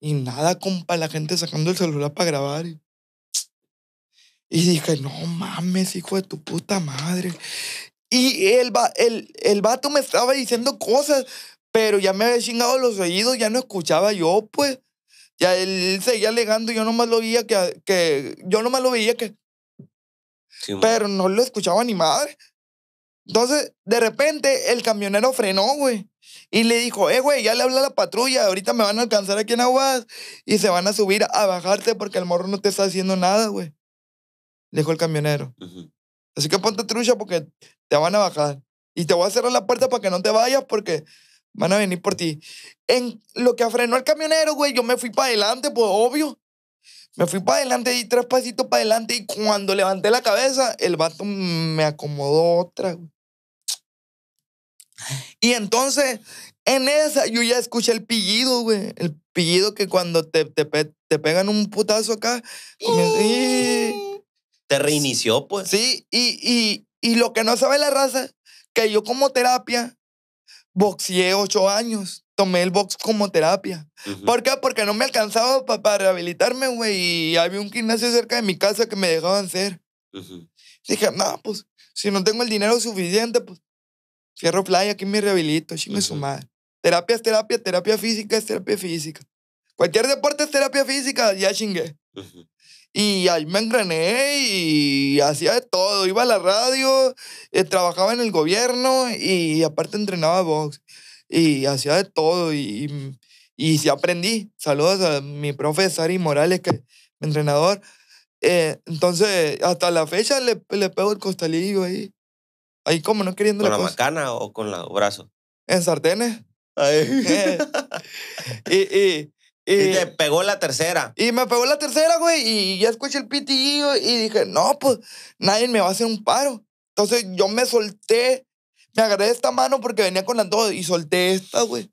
Y nada, compa, la gente sacando el celular para grabar. Y, dije, no mames, hijo de tu puta madre. Y el, el, el vato me estaba diciendo cosas, pero ya me había chingado los oídos, ya no escuchaba yo, pues. Ya él seguía alegando y yo nomás lo veía que, que yo nomás lo veía que... pero no lo escuchaba ni madre. Entonces, de repente, el camionero frenó, güey. Y le dijo, eh, güey, ya le habla la patrulla, ahorita me van a alcanzar aquí en Aguas y se van a subir a bajarte porque el morro no te está haciendo nada, güey. Le dijo el camionero. Así que ponte trucha porque te van a bajar. Y te voy a cerrar la puerta para que no te vayas porque Van a venir por ti. En lo que frenó el camionero, güey, yo me fui para adelante, pues obvio. Me fui para adelante, di tres pasitos para adelante y cuando levanté la cabeza, el vato me acomodó otra, güey. Y entonces, en esa, yo ya escuché el pillido, güey. El pillido que cuando te, te, te pegan un putazo acá. Te reinició, pues. Sí, y, y, y lo que no sabe la raza, que yo como terapia boxeé ocho años. Tomé el box como terapia. ¿Por qué? Porque no me alcanzaba para rehabilitarme, güey. Y había un gimnasio cerca de mi casa que me dejaban hacer. Dije, no, pues, si no tengo el dinero suficiente, pues, cierro playa, aquí me rehabilito, chingue su madre. Terapia es terapia, terapia física es terapia física. Cualquier deporte es terapia física, ya chingué. Y ahí me engrené y hacía de todo. Iba a la radio, eh, trabajaba en el gobierno y aparte entrenaba box. Y hacía de todo y, y, sí aprendí. Saludos a mi profe Sari Morales, que mi entrenador. Eh, entonces, hasta la fecha le, le pego el costalillo ahí. Ahí como no queriendo ¿Con la, macana o con los brazos? En sartenes. Ahí. Eh, y, y, te pegó la tercera. Y me pegó la tercera, güey. Y ya escuché el pitillo e, y dije, no, pues nadie me va a hacer un paro. Entonces yo me solté, me agarré esta mano porque venía con las dos y solté esta, güey.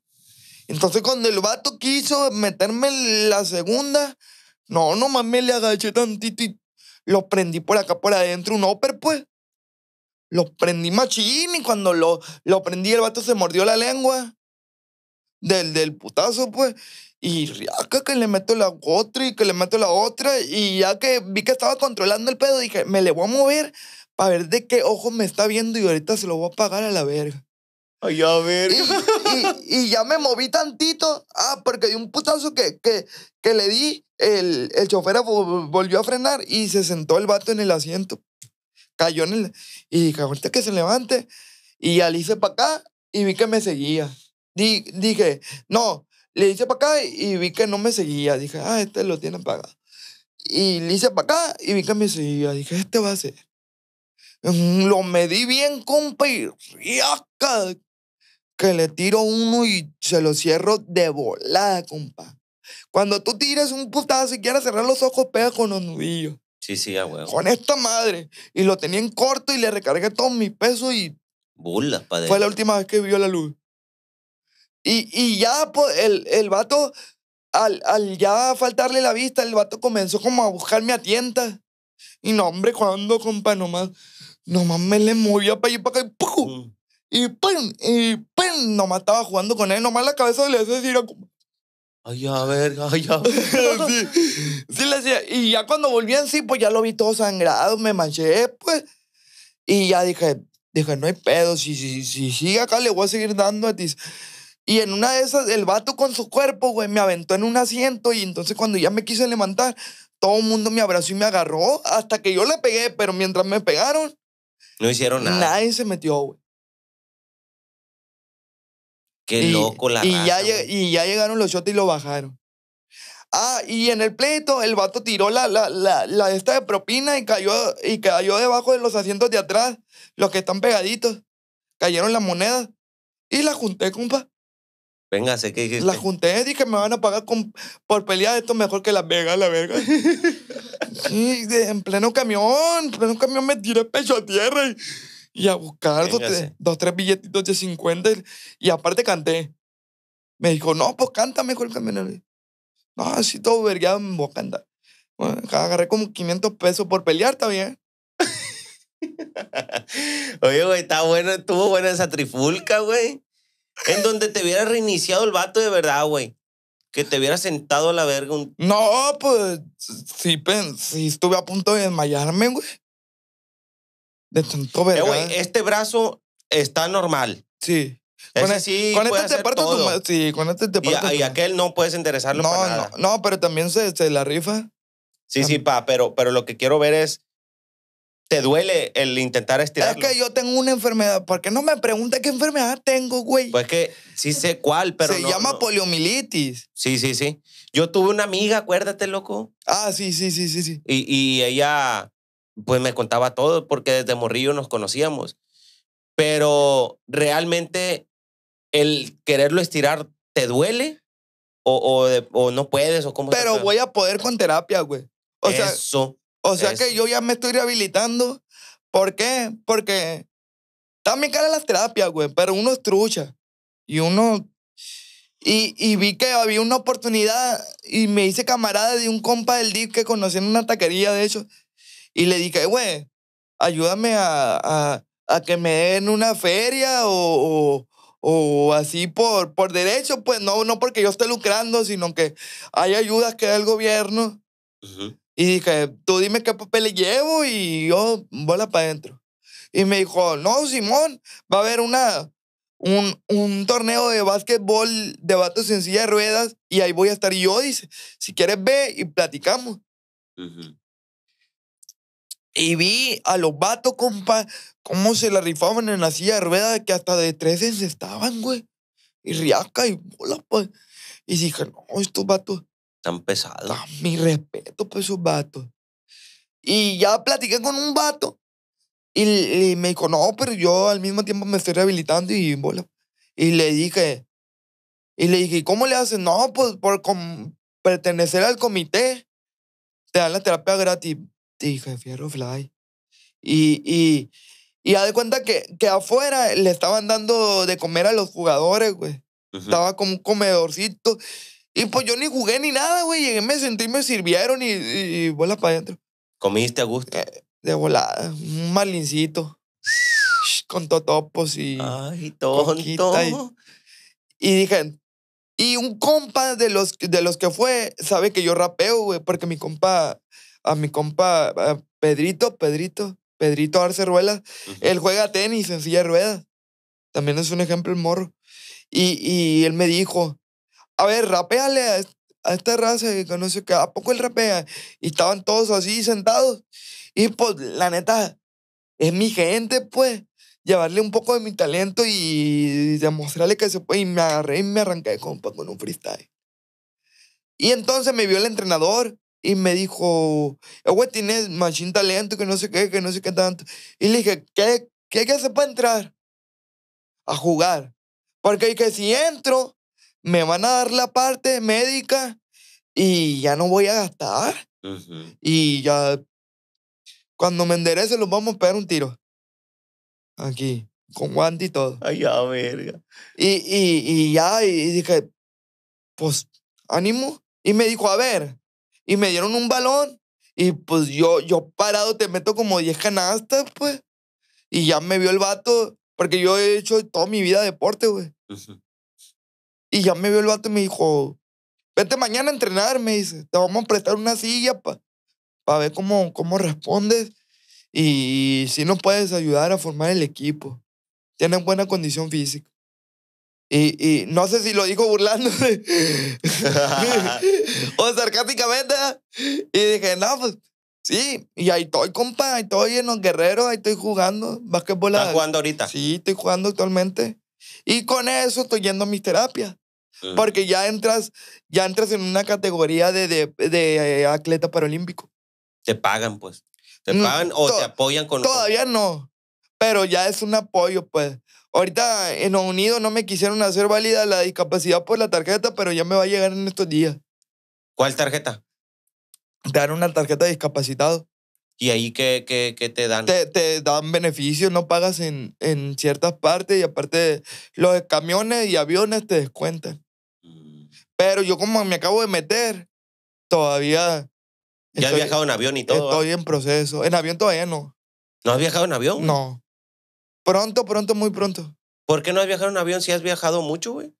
Entonces cuando el vato quiso meterme la segunda, no, no mames, le agaché tantito y lo prendí por acá, por adentro, un upper, pues. Lo prendí machín y cuando lo, lo prendí el vato se mordió la lengua del, del putazo, pues. Y ya ah, que le meto la otra y que le meto la otra. Y ya que vi que estaba controlando el pedo, dije, me le voy a mover para ver de qué ojo me está viendo y ahorita se lo voy a pagar a la verga. Ay, a ver. Y, y, ya me moví tantito. Ah, porque de un putazo que, que, que le di, el, el chofer volvió a frenar y se sentó el vato en el asiento. Cayó en el. Y dije, ahorita que se levante. Y ya hice para acá y vi que me seguía. Di, dije, no, le hice para acá y vi que no me seguía. Dije, ah, este lo tiene pagado. Y le hice para acá y vi que me seguía. Dije, este va a ser. Mm, lo medí bien, compa, y riaca. Que le tiro uno y se lo cierro de volada, compa. Cuando tú tires un putazo y quieres cerrar los ojos, pega con los nudillos. Sí, sí, a Con esta madre. Y lo tenía en corto y le recargué todos mis peso y. Bulas, padre. Fue la última vez que vio la luz. Y, y ya pues, el, el vato, al, al, ya faltarle la vista, el vato comenzó como a buscarme a tientas. Y no, hombre, cuando, compa, nomás, nomás me le movía para y para acá, y ¡pum! Y ¡pum! Nomás estaba jugando con él, nomás la cabeza le hacía decir, como... Ay, a ver, ay, sí, le hacía. Y ya cuando volví sí, pues ya lo vi todo sangrado, me manché, pues. Y ya dije, dije, no hay pedo, si, si, si sigue acá le voy a seguir dando a ti. Y en una de esas, el vato con su cuerpo, güey, me aventó en un asiento y entonces cuando ya me quise levantar, todo el mundo me abrazó y me agarró hasta que yo le pegué, pero mientras me pegaron... No hicieron nada. Nadie se metió, güey. Qué loco la y ya, y ya llegaron los shots y lo bajaron. Ah, y en el pleito, el vato tiró la, la, la, esta de propina y cayó, y cayó debajo de los asientos de atrás, los que están pegaditos. Cayeron las monedas. Y la junté, compa. Véngase, ¿qué dijiste? La junté y que me van a pagar con, por pelear esto mejor que Las Vega la verga. sí, en pleno camión, en pleno camión me tiré pecho a tierra y, a buscar dos, tres billetitos de 50 y, aparte canté. Me dijo, no, pues canta mejor el camión. No, así todo vergueado me voy a cantar. agarré como 500 pesos por pelear, está bien. Oye, güey, está bueno, estuvo buena esa trifulca, güey. En donde te hubiera reiniciado el vato de verdad, güey. Que te hubiera sentado a la verga un... No, pues sí, sí estuve a punto de desmayarme, güey. De tanto eh, verga. este brazo está normal. Sí. con, e este te sí, con este te y, aquel no puedes interesarlo no, No, no, pero también se, la rifa. Sí, sí, pa, pero, pero lo que quiero ver es te duele el intentar estirar Es que yo tengo una enfermedad. ¿Por qué no me pregunta qué enfermedad tengo, güey? Pues que sí sé cuál, pero. Se llama poliomilitis. poliomielitis. Sí, sí, sí. Yo tuve una amiga, acuérdate, loco. Ah, sí, sí, sí, sí, sí. Y, y ella, pues me contaba todo, porque desde Morrillo nos conocíamos. Pero realmente el quererlo estirar te duele o, o, no puedes o cómo. Pero voy a poder con terapia, güey. O Eso. O sea que yo ya me estoy rehabilitando. ¿Por qué? Porque también caen las terapias, güey, pero uno es trucha. Y uno... Y, y, vi que había una oportunidad y me hice camarada de un compa del DIP que conocí en una taquería, de hecho. Y le dije, güey, ayúdame a, a, a, que me den una feria o, o o así por, por derecho, pues no, no porque yo esté lucrando, sino que hay ayudas que da el gobierno. Y dije, tú dime qué papel llevo y yo bola para adentro. Y me dijo, no, Simón, va a haber una, un, un torneo de básquetbol de vatos en silla de ruedas y ahí voy a estar Y yo. Dice, si quieres ve y platicamos. Y vi a los vatos, compa, cómo se la rifaban en la silla de ruedas que hasta de 13 se estaban, güey. Y riaca y bola, pues. Y dije, no, estos vatos Tan pesado. Ah, mi respeto por esos vatos. Y ya platiqué con un vato y, y, me dijo, no, pero yo al mismo tiempo me estoy rehabilitando y bola. Y le dije, y le dije, cómo le haces? No, pues por pertenecer al comité te dan la terapia gratis. dije, fierro fly. Y, y, y ya de cuenta que, que afuera le estaban dando de comer a los jugadores, güey. Estaba como un comedorcito y pues yo ni jugué ni nada, güey. Llegué, me sentí, me sirvieron y, y, para adentro. ¿Comiste a gusto? Eh, de volada. Un malincito. con totopos y. Ay, tonto. Y, y dije. Y un compa de los, de los que fue sabe que yo rapeo, güey, porque mi compa. A mi compa Pedrito, Pedrito, Pedrito Arce Ruelas, él juega tenis en silla de ruedas. También es un ejemplo el morro. Y, y él me dijo, a ver, rapeale a, esta raza que no sé qué a poco él rapea. Y estaban todos así sentados. Y pues, la neta, es mi gente, pues. Llevarle un poco de mi talento y demostrarle que se puede. Y me agarré y me arranqué de compa con un freestyle. Y entonces me vio el entrenador y me dijo, el eh, güey tiene machín talento, que no sé qué, que no sé qué tanto. Y le dije, ¿qué, qué qué que se puede entrar? A jugar. Porque que si entro, me van a dar la parte médica y ya no voy a gastar. Y ya, cuando me enderece, los vamos a pegar un tiro. Aquí, con guante y todo. Ay, ya, verga. Y, y, y ya, y, dije, pues, ánimo. Y me dijo, a ver, y me dieron un balón. Y pues yo, yo parado te meto como 10 canastas, pues. Y ya me vio el vato, porque yo he hecho toda mi vida deporte, güey. Y ya me vio el vato y me dijo, vete mañana a entrenar, me dice, te vamos a prestar una silla para pa ver cómo, cómo respondes y si nos puedes ayudar a formar el equipo. Tienes buena condición física. Y, no sé si lo dijo burlándose o sarcásticamente. Y dije, no, pues sí. Y ahí estoy, compa. Ahí estoy en los guerreros. Ahí estoy jugando básquetbol. ¿Estás jugando ahorita? Sí, estoy jugando actualmente. Y con eso estoy yendo a mis terapias. Mm. Porque ya entras, ya entras en una categoría de, de, eh, atleta paralímpico. Te pagan, pues. Te pagan o te apoyan con... Todavía no, pero ya es un apoyo, pues. Ahorita en los Unidos no me quisieron hacer válida la discapacidad por la tarjeta, pero ya me va a llegar en estos días. ¿Cuál tarjeta? Te dan una tarjeta de discapacitado. ¿Y ahí qué, te dan? Te, dan beneficios, no pagas en, en ciertas partes y aparte los camiones y aviones te descuentan. Pero yo como me acabo de meter, todavía... ¿Ya has viajado en avión y todo? Ah? Estoy en proceso. En avión todavía no. ¿No has viajado en avión? No. Pronto, pronto, muy pronto. ¿Por qué no has viajado en avión si has viajado mucho, güey?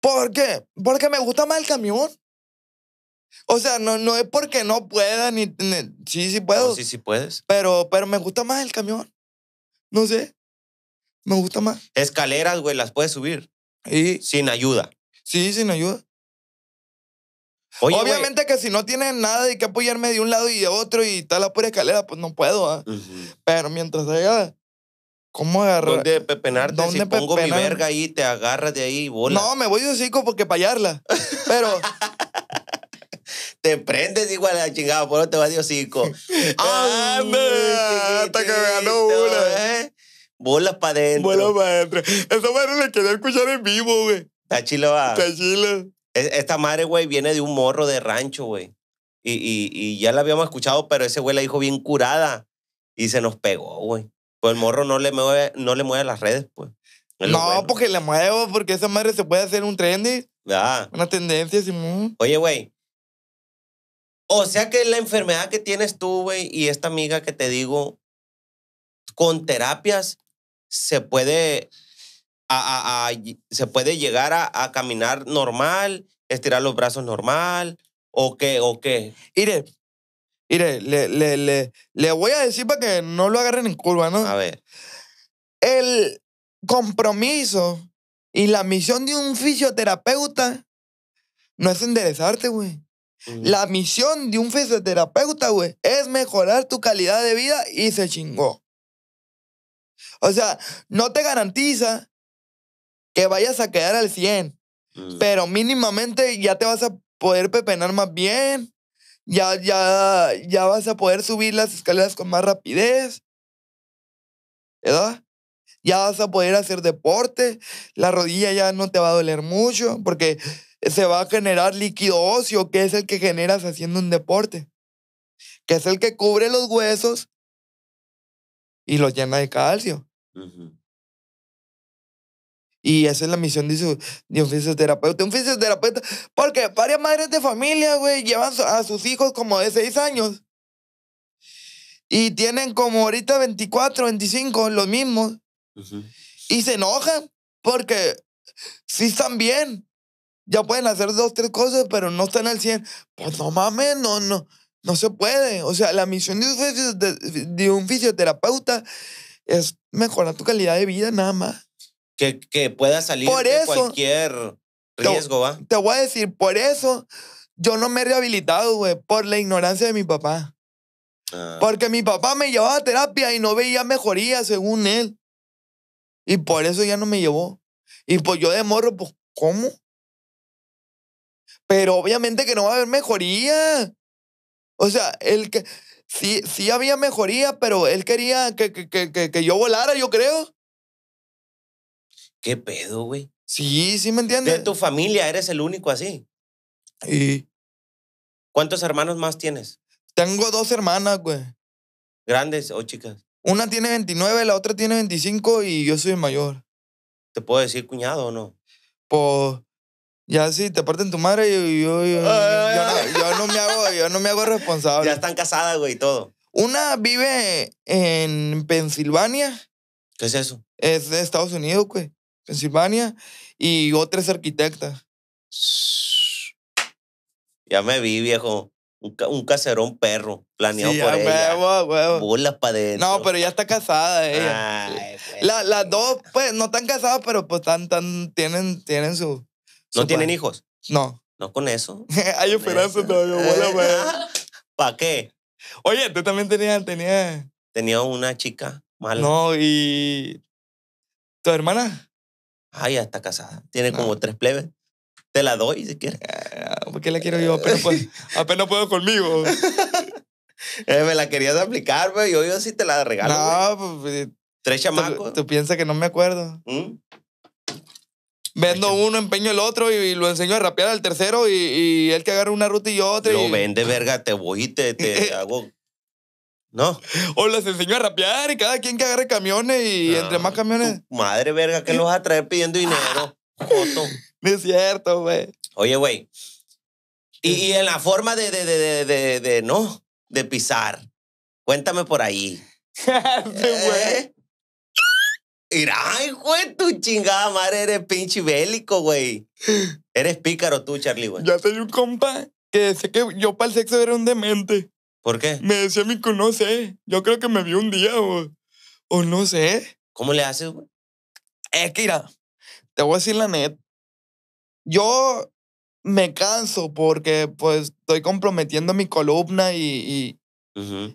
¿Por qué? Porque me gusta más el camión. O sea, no, no es porque no pueda, ni, sí, sí puedo. sí, sí puedes. Pero, pero me gusta más el camión. No sé. Me gusta más. Escaleras, güey, las puedes subir. Y. Sin ayuda. Sí, sin ayuda. Obviamente que si no tienes nada y que apoyarme de un lado y de otro y está la pura escalera, pues no puedo. ¿eh? Pero mientras haya. ¿Cómo agarrar? ¿Dónde pepenarte? ¿Dónde si pongo mi verga ahí, te agarras de ahí y bola. No, me voy de hocico porque payarla. Pero. te prendes igual a la chingada, por que te vas de hocico. ¡Anda! Hasta que me ganó una. ¿eh? Bolas para adentro. Bolas para adentro. Esa madre lo quería escuchar en vivo, güey. Está chilo, va. Está chilo. Esta madre, güey, viene de un morro de rancho, güey. Y, y, y, ya la habíamos escuchado, pero ese güey la dijo bien curada y se nos pegó, güey. Pues el morro no le mueve, no le mueve las redes, pues. no, porque la muevo, porque esa madre se puede hacer un trendy. Ah. Una tendencia, Simón. Oye, güey. O sea que la enfermedad que tienes tú, güey, y esta amiga que te digo, con terapias se puede se puede llegar a, caminar normal, estirar los brazos normal, o qué, o qué. Mire, mire, le, le, le, voy a decir para que no lo agarren en curva, ¿no? A ver. El compromiso y la misión de un fisioterapeuta no es enderezarte, güey. La misión de un fisioterapeuta, güey, es mejorar tu calidad de vida y se chingó. O sea, no te garantiza que vayas a quedar al 100, mm. pero mínimamente ya te vas a poder pepenar más bien, ya, ya, ya vas a poder subir las escaleras con más rapidez, ¿verdad? Ya vas a poder hacer deporte, la rodilla ya no te va a doler mucho porque se va a generar líquido óseo, que es el que generas haciendo un deporte, que es el que cubre los huesos y los llena de calcio. Y esa es la misión de, un fisioterapeuta. Un fisioterapeuta, porque varias madres de familia, güey, llevan a sus hijos como de seis años. Y tienen como ahorita 24, 25, los mismos. Y se enojan porque sí están bien. Ya pueden hacer dos, tres cosas, pero no están al 100. Pues no mames, no, no, no se puede. O sea, la misión de un fisioterapeuta es mejorar tu calidad de vida nada más que, pueda salir de cualquier riesgo, ¿va? Te voy a decir, por eso yo no me he rehabilitado, güey, por la ignorancia de mi papá. Ah. Porque mi papá me llevaba a terapia y no veía mejoría según él. Y por eso ya no me llevó. Y pues yo de morro, pues, ¿cómo? Pero obviamente que no va a haber mejoría. O sea, el que sí, sí había mejoría, pero él quería que, que yo volara, yo creo. ¿Qué pedo, güey? Sí, sí me entiendes. De tu familia eres el único así. Y. ¿Cuántos hermanos más tienes? Tengo dos hermanas, güey. ¿Grandes o chicas? Una tiene 29, la otra tiene 25 y yo soy el mayor. ¿Te puedo decir cuñado o no? Pues. Ya sí, te parten tu madre y yo, yo, no, me hago, yo no me hago responsable. Ya están casadas, güey, y todo. Una vive en Pensilvania. ¿Qué es eso? Es de Estados Unidos, güey. Pensilvania, y otras arquitectas. Ya me vi, viejo. Un, caserón perro, planeado por ella. para dentro. No, pero ya está casada ella. Pues. las dos, pues, no están casadas, pero pues están, tienen, tienen su... ¿No tienen hijos? No. No con eso. Hay esperanza todavía, ¿Para qué? Oye, tú también tenías, tenías... Tenía una chica mala. No, y... ¿Tu hermana? Ay, ya está casada. Tiene como tres plebes. Te la doy si quieres. Ah, ¿Por qué la quiero yo? Apenas puedo, eh. conmigo. Eh, me la querías aplicar, güey. Pues, yo, yo sí te la regalo. No, pues, Tres chamacos. ¿Tú, piensas que no me acuerdo? ¿Mm? Vendo uno, empeño el otro y, lo enseño a rapear al tercero y, él que agarra una ruta y yo otra. Lo vende, verga, te voy y te hago no. O les enseño a rapear y cada quien que agarre camiones y ah, entre más camiones. Madre verga, que los vas a traer pidiendo dinero? No es cierto, güey. Oye, güey. Y, en la forma de, de, de, de, de no, de pisar. Cuéntame por ahí. güey. ¿Eh? Irán, güey, tu chingada madre, eres pinche bélico, güey. Eres pícaro tú, Charlie, güey. Ya soy un compa que sé que yo para el sexo era un demente. ¿Por qué? Me decía mi que no sé. Yo creo que me vi un día o, o no sé. ¿Cómo le haces, Es que mira, te voy a decir la net. Yo me canso porque pues estoy comprometiendo mi columna y,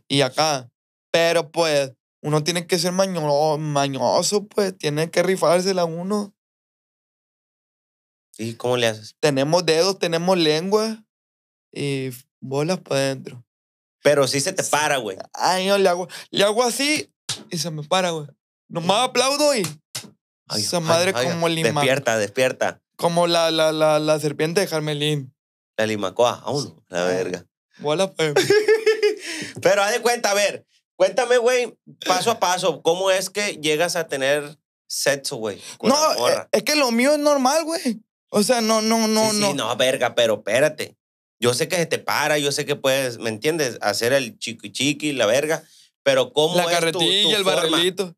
y, acá. Pero pues uno tiene que ser mañoso, pues tiene que rifársela uno. ¿Y cómo le haces? Tenemos dedos, tenemos lengua y bolas para adentro. Pero sí se te para, güey. Ay, yo le hago, le hago así y se me para, güey. Nomás aplaudo y. esa madre como el Despierta, despierta. Como la, la, la, serpiente de Carmelín. La limacoa, aún, la verga. Bola, pues. Pero haz de cuenta, a ver, cuéntame, güey, paso a paso, ¿cómo es que llegas a tener sexo, güey? No, e, es que lo mío es normal, güey. O sea, no, no, no, sí, no. Sí, no, verga, pero espérate. Yo sé que se te para, yo sé que puedes, ¿me entiendes? Hacer el chiqui chiqui, la verga, pero ¿cómo la es carretilla, tu, tu el forma, barrilito.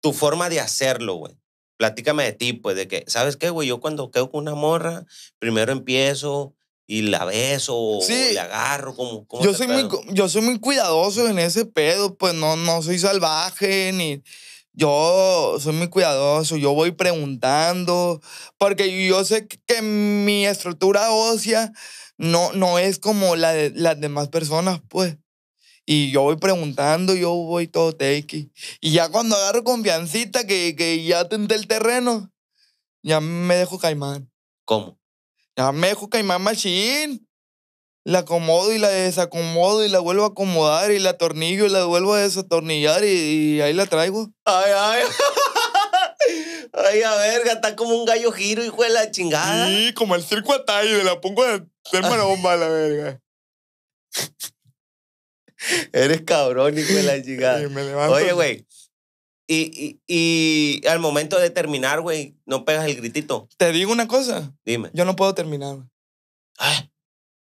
Tu forma de hacerlo, güey. Platícame de ti, pues, de que, ¿sabes qué, güey? Yo cuando quedo con una morra, primero empiezo y la beso sí. o la agarro como yo soy muy yo soy muy cuidadoso en ese pedo pues no no soy salvaje ni yo soy muy cuidadoso yo voy preguntando porque yo sé que mi estructura ósea no, no es como la de, las demás personas, pues. Y yo voy preguntando, yo voy todo take Y ya cuando agarro confiancita, que, que ya tendré el terreno, ya me dejo caimán. ¿Cómo? Ya me dejo caimán machín. La acomodo y la desacomodo y la vuelvo a acomodar y la atornillo y la vuelvo a desatornillar y, y ahí la traigo. Ay, ay. Ay, a verga, está como un gallo giro, hijo de la chingada. Sí, como el circo de la pongo de bomba a la verga. Eres cabrón, hijo de la chingada. Oye, güey. Y, y, y, al momento de terminar, güey, no pegas el gritito. Te digo una cosa. Dime. Yo no puedo terminar. Ah,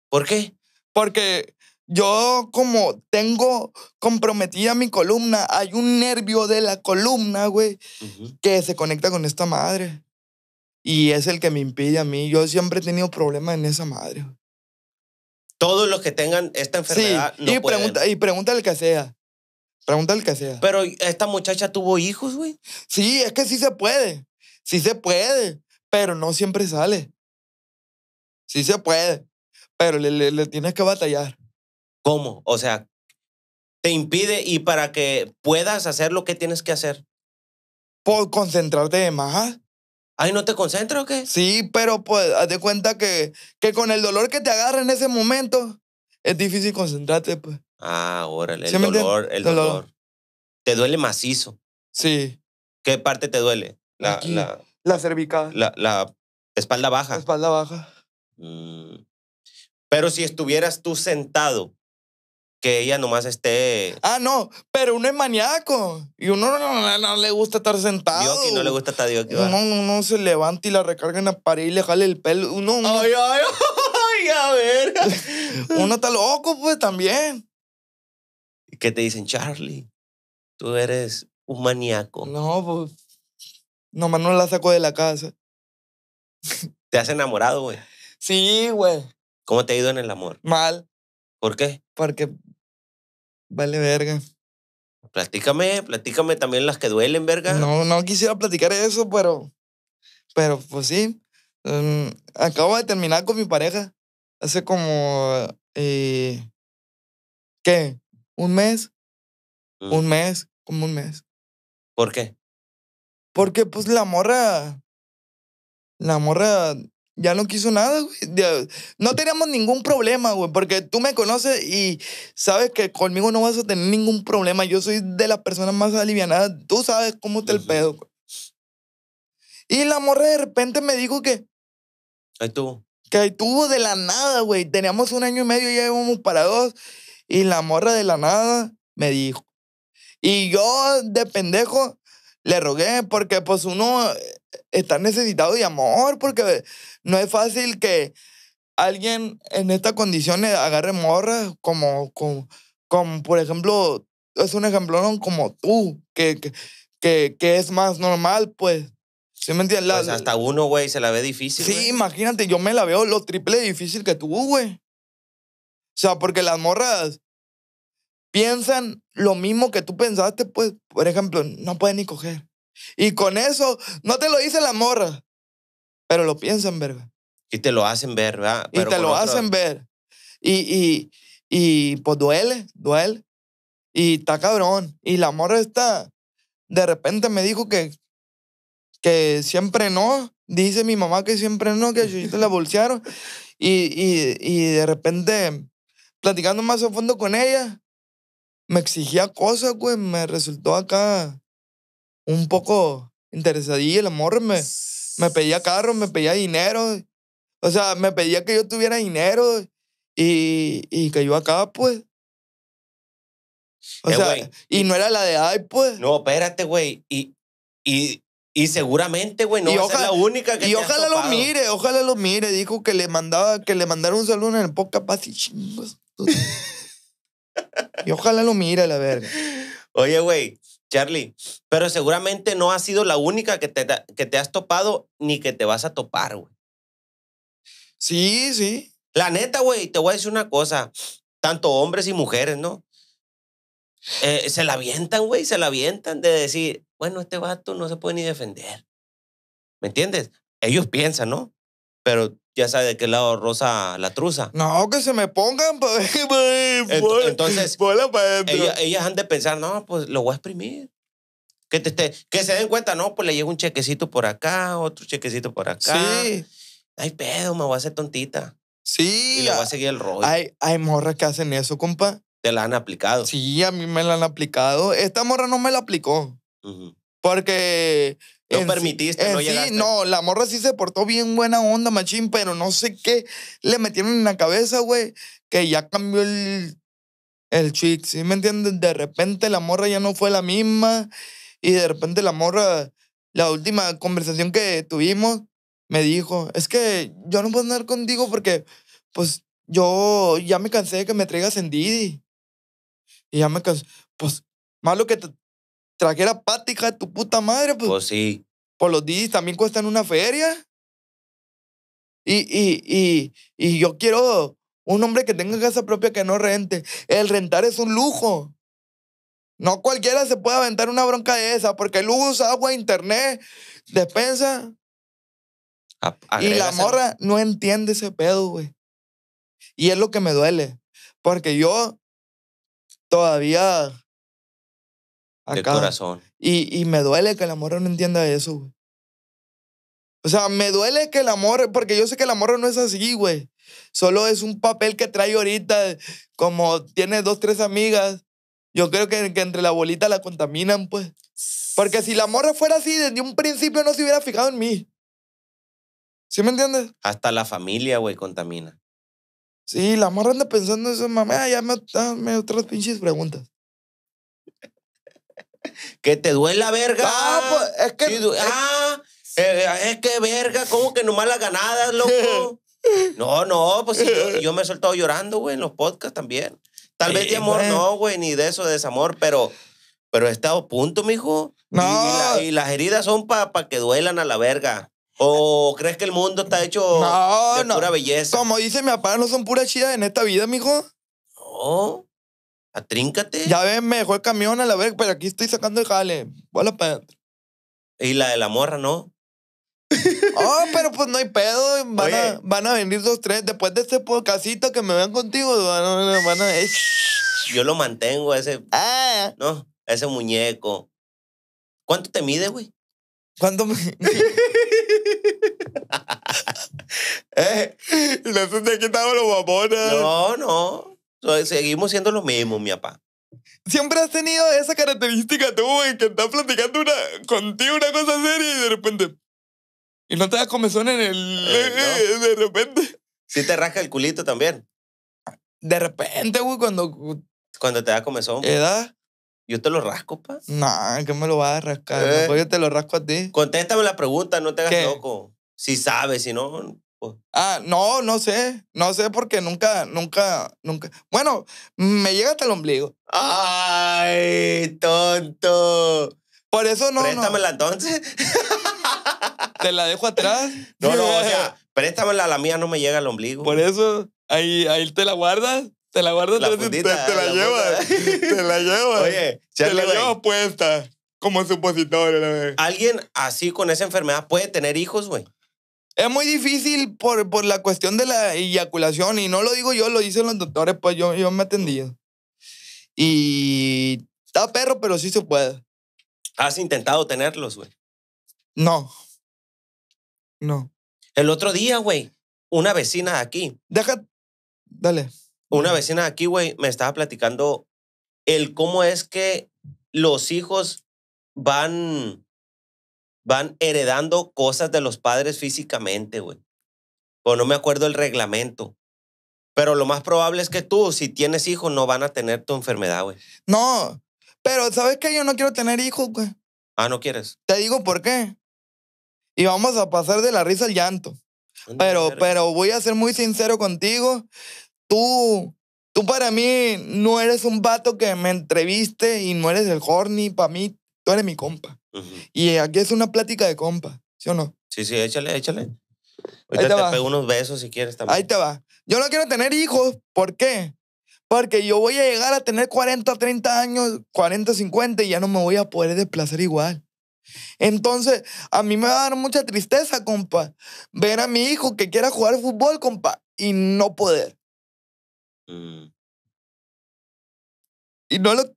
¿Por qué? Porque yo como tengo comprometida mi columna, hay un nervio de la columna, güey, que se conecta con esta madre. Y es el que me impide a mí. Yo siempre he tenido problemas en esa madre. Todos los que tengan esta enfermedad. Sí, no y, Pregunta, y pregunta el que sea. Pregunta el que sea. Pero esta muchacha tuvo hijos, güey. Sí, es que sí se puede. Sí se puede. Pero no siempre sale. Sí se puede. Pero le, le tienes que batallar. ¿Cómo? O sea, te impide y para que puedas hacer lo que tienes que hacer. Por concentrarte de más. Ay, ¿no te concentras o qué? Sí, pero pues haz de cuenta que, que con el dolor que te agarra en ese momento, es difícil concentrarte, pues. Ah, órale, el dolor, el dolor. Te duele macizo. Sí. ¿Qué parte te duele? La, la, la, cervical. La, la espalda baja. espalda baja. Mm. Pero si estuvieras tú sentado que ella nomás esté. Ah, no, pero uno es maníaco y uno no, le gusta estar sentado. y no le gusta estar dios No, no, se levanta y la recarga en la pared y le jale el pelo. Uno, Ay, ay, ay, a ver. uno está loco, pues también. ¿Y qué te dicen, Charlie? Tú eres un maníaco. No, pues. Nomás no la saco de la casa. ¿Te has enamorado, güey? Sí, güey. ¿Cómo te ha ido en el amor? Mal. ¿Por qué? Porque Vale, verga. Platícame, platícame también las que duelen, verga. No, no quisiera platicar eso, pero. Pero pues sí. Em, acabo de terminar con mi pareja. Hace como. Eh, ¿Qué? ¿Un mes? Mm. Un mes, como un mes. ¿Por qué? Porque pues la morra. La morra ya no quiso nada, güey. No teníamos ningún problema, güey, porque tú me conoces y sabes que conmigo no vas a tener ningún problema. Yo soy de las personas más alivianadas. Tú sabes cómo está el pedo, güey. Y la morra de repente me dijo que... Ahí tuvo. Que ahí tuvo de la nada, güey. Teníamos un año y medio, ya íbamos para dos. Y la morra de la nada me dijo. Y yo, de pendejo, le rogué porque pues uno eh, está necesitado de amor, porque no es fácil que alguien en estas condiciones agarre morras como, por ejemplo, es un ejemplo como tú, que, que, que, es más normal, pues. ¿Sí me entiendes? Pues, hasta uno, güey, se la ve difícil. Sí, imagínate, yo me la veo lo triple difícil que tú, güey. O sea, porque las morras piensan lo mismo que tú pensaste, pues, por ejemplo, no pueden ni coger. Y con eso, no te lo dice la morra, pero lo piensan, verga. Y te lo hacen ver, ¿verdad? y te lo hacen ver. Y, y, y pues duele, duele. Y está cabrón. Y la morra está, de repente me dijo que, que siempre no. Dice mi mamá que siempre no, que a la bolsearon. Y, y, y de repente, platicando más a fondo con ella, me exigía cosas, güey. Me resultó acá un poco interesadilla el amor. Me, pedía carro, me pedía dinero. O sea, me pedía que yo tuviera dinero y, y que yo acá, pues. O eh, sea, y, no era la de ay, pues. No, espérate, güey. Y, y, y seguramente, güey, no y la única que Y ojalá lo mire, ojalá lo mire. Dijo que le mandaba, que le mandara un saludo en el podcast y chingos. Y ojalá lo mire la ver. Oye, güey, Charlie, pero seguramente no ha sido la única que te, que te has topado ni que te vas a topar, güey. Sí, sí. La neta, güey, te voy a decir una cosa. Tanto hombres y mujeres, ¿no? Eh, se la avientan, güey, se la avientan de decir, bueno, este vato no se puede ni defender. ¿Me entiendes? Ellos piensan, ¿no? pero ya sabe de qué lado rosa la truza. No, que se me pongan. Pues, pues, pues entonces, pues, ellas, han de pensar, no, pues lo voy a exprimir. Que, te, esté que se den cuenta, no, pues le llega un chequecito por acá, otro chequecito por acá. Sí. Ay, pedo, me voy a hacer tontita. Sí. Y le voy a ah, seguir el rollo. Hay, hay morras que hacen eso, compa. Te la han aplicado. Sí, a mí me la han aplicado. Esta morra no me la aplicó. Porque no permitiste, no Sí, no, la morra sí se portó bien buena onda, machín, pero no sé qué le metieron en la cabeza, güey, que ya cambió el, el ¿sí me entiendes? De repente la morra ya no fue la misma y de repente la morra, la última conversación que tuvimos, me dijo, es que yo no puedo andar contigo porque, pues, yo ya me cansé de que me traigas en Didi. Y ya me cansé, pues, malo que te, Traquera pática de tu puta madre, pues. Pues sí. Por los DJs también cuestan una feria. Y, y, y, y yo quiero un hombre que tenga casa propia que no rente. El rentar es un lujo. No cualquiera se puede aventar una bronca de esa, porque usa agua, internet, despensa. y la morra no entiende ese pedo, güey. Y es lo que me duele. Porque yo todavía de corazón. Y, me duele que la morra no entienda eso, güey. O sea, me duele que la morra, porque yo sé que la morra no es así, güey. Solo es un papel que trae ahorita, como tiene dos, tres amigas. Yo creo que, entre la bolita la contaminan, pues. Porque si la morra fuera así, desde un principio no se hubiera fijado en mí. ¿Sí me entiendes? Hasta la familia, güey, contamina. Sí, la morra anda pensando eso, mamá, ya me, me otras pinches preguntas que te duele la verga. Ah, pues, es que. es, ah, eh, eh, es que verga, ¿cómo que nomás las ganadas, loco? no, no, pues yo, me he soltado llorando, güey, en los podcasts también. Tal vez de amor no, güey, ni de eso, de desamor, pero, pero he estado punto, mijo. No. Y, las heridas son para que duelan a la verga. ¿O crees que el mundo está hecho de pura belleza? Como dice mi papá, no son pura chidas en esta vida, mijo. No atríncate. Ya ven, me dejó el camión a la vez, pero aquí estoy sacando el jale. Bola para Y la de la morra, ¿no? oh, pero pues no hay pedo. Van, a, van a, venir dos, tres. Después de ese podcastito que me vean contigo, van a. Eh. Yo lo mantengo, ese. Ah. No, ese muñeco. ¿Cuánto te mide, güey? ¿Cuánto me.? eh, no si te quitado los babones No, no seguimos siendo los mismos, mi papá. Siempre has tenido esa característica tú, que estás platicando una, contigo una cosa seria y de repente. Y no te da comezón en el. Eh, de repente. Sí, te rasca el culito también. De repente, güey, cuando. Cuando te da comezón. ¿Edad? Yo te lo rasco, pa. Nah, ¿qué me lo vas a rascar? Eh. Pues yo te lo rasco a ti. Contéstame la pregunta, no te hagas loco. Si sabes, si no. Pues, ah, no, no sé. No sé porque nunca, nunca, nunca. Bueno, me llega hasta el ombligo. ¡Ay, tonto! Por eso no. Préstamela entonces. Te la dejo atrás. No, no, o sea, préstamela, la mía no me llega al ombligo. Por eso, ahí, ahí te la guardas. Te la guardas, la te, la, llevas. Te la llevas. Oye, te la llevas puesta. Como supositorio, Alguien así con esa enfermedad puede tener hijos, güey. Es muy difícil por, por la cuestión de la eyaculación y no lo digo yo, lo dicen los doctores, pues yo, yo me atendido Y está perro, pero sí se puede. ¿Has intentado tenerlos, güey? No. No. El otro día, güey, una vecina aquí. Deja. Dale. Una vecina de aquí, güey, me estaba platicando el cómo es que los hijos van van heredando cosas de los padres físicamente, güey. O no me acuerdo el reglamento. Pero lo más probable es que tú, si tienes hijos, no van a tener tu enfermedad, güey. No, pero ¿sabes qué? Yo no quiero tener hijos, güey. Ah, ¿no quieres? Te digo por qué. Y vamos a pasar de la risa al llanto. Pero, pero voy a ser muy sincero contigo. Tú, tú para mí no eres un vato que me entreviste y no eres el horny. Para mí, tú eres mi compa. Y eh, aquí es una plática de compa, ¿sí o no? Sí, sí, échale, échale. Ahorita te, pego unos besos si quieres también. Ahí te va. Yo no quiero tener hijos. ¿Por qué? Porque yo voy a llegar a tener 40, 30 años, 40, 50 y ya no me voy a poder desplazar igual. Entonces, a mí me va a dar mucha tristeza, compa, ver a mi hijo que quiera jugar fútbol, compa, y no poder. Mm. Y no lo,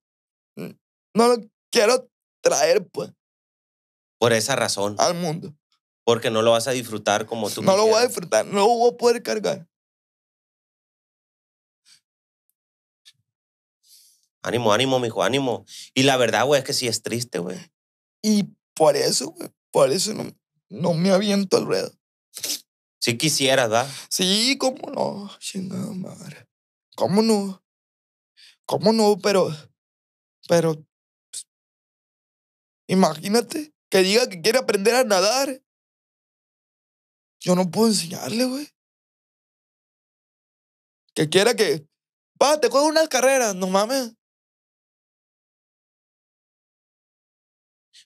no lo quiero traer, pues. Por esa razón. Al mundo. Porque no lo vas a disfrutar como tú. No lo voy a disfrutar, no lo voy a poder cargar. Ánimo, ánimo, mijo, ánimo. Y la verdad, güey, es que sí es triste, güey. Y por eso, güey, por eso no, no me aviento al ruedo. Si quisieras, ¿verdad? Sí, cómo no, chingada madre. Cómo no. Cómo no, pero. Pero. Pues, imagínate que diga que quiere aprender a nadar, yo no puedo enseñarle, güey. Que quiera que, va, te juega unas carreras, no mames.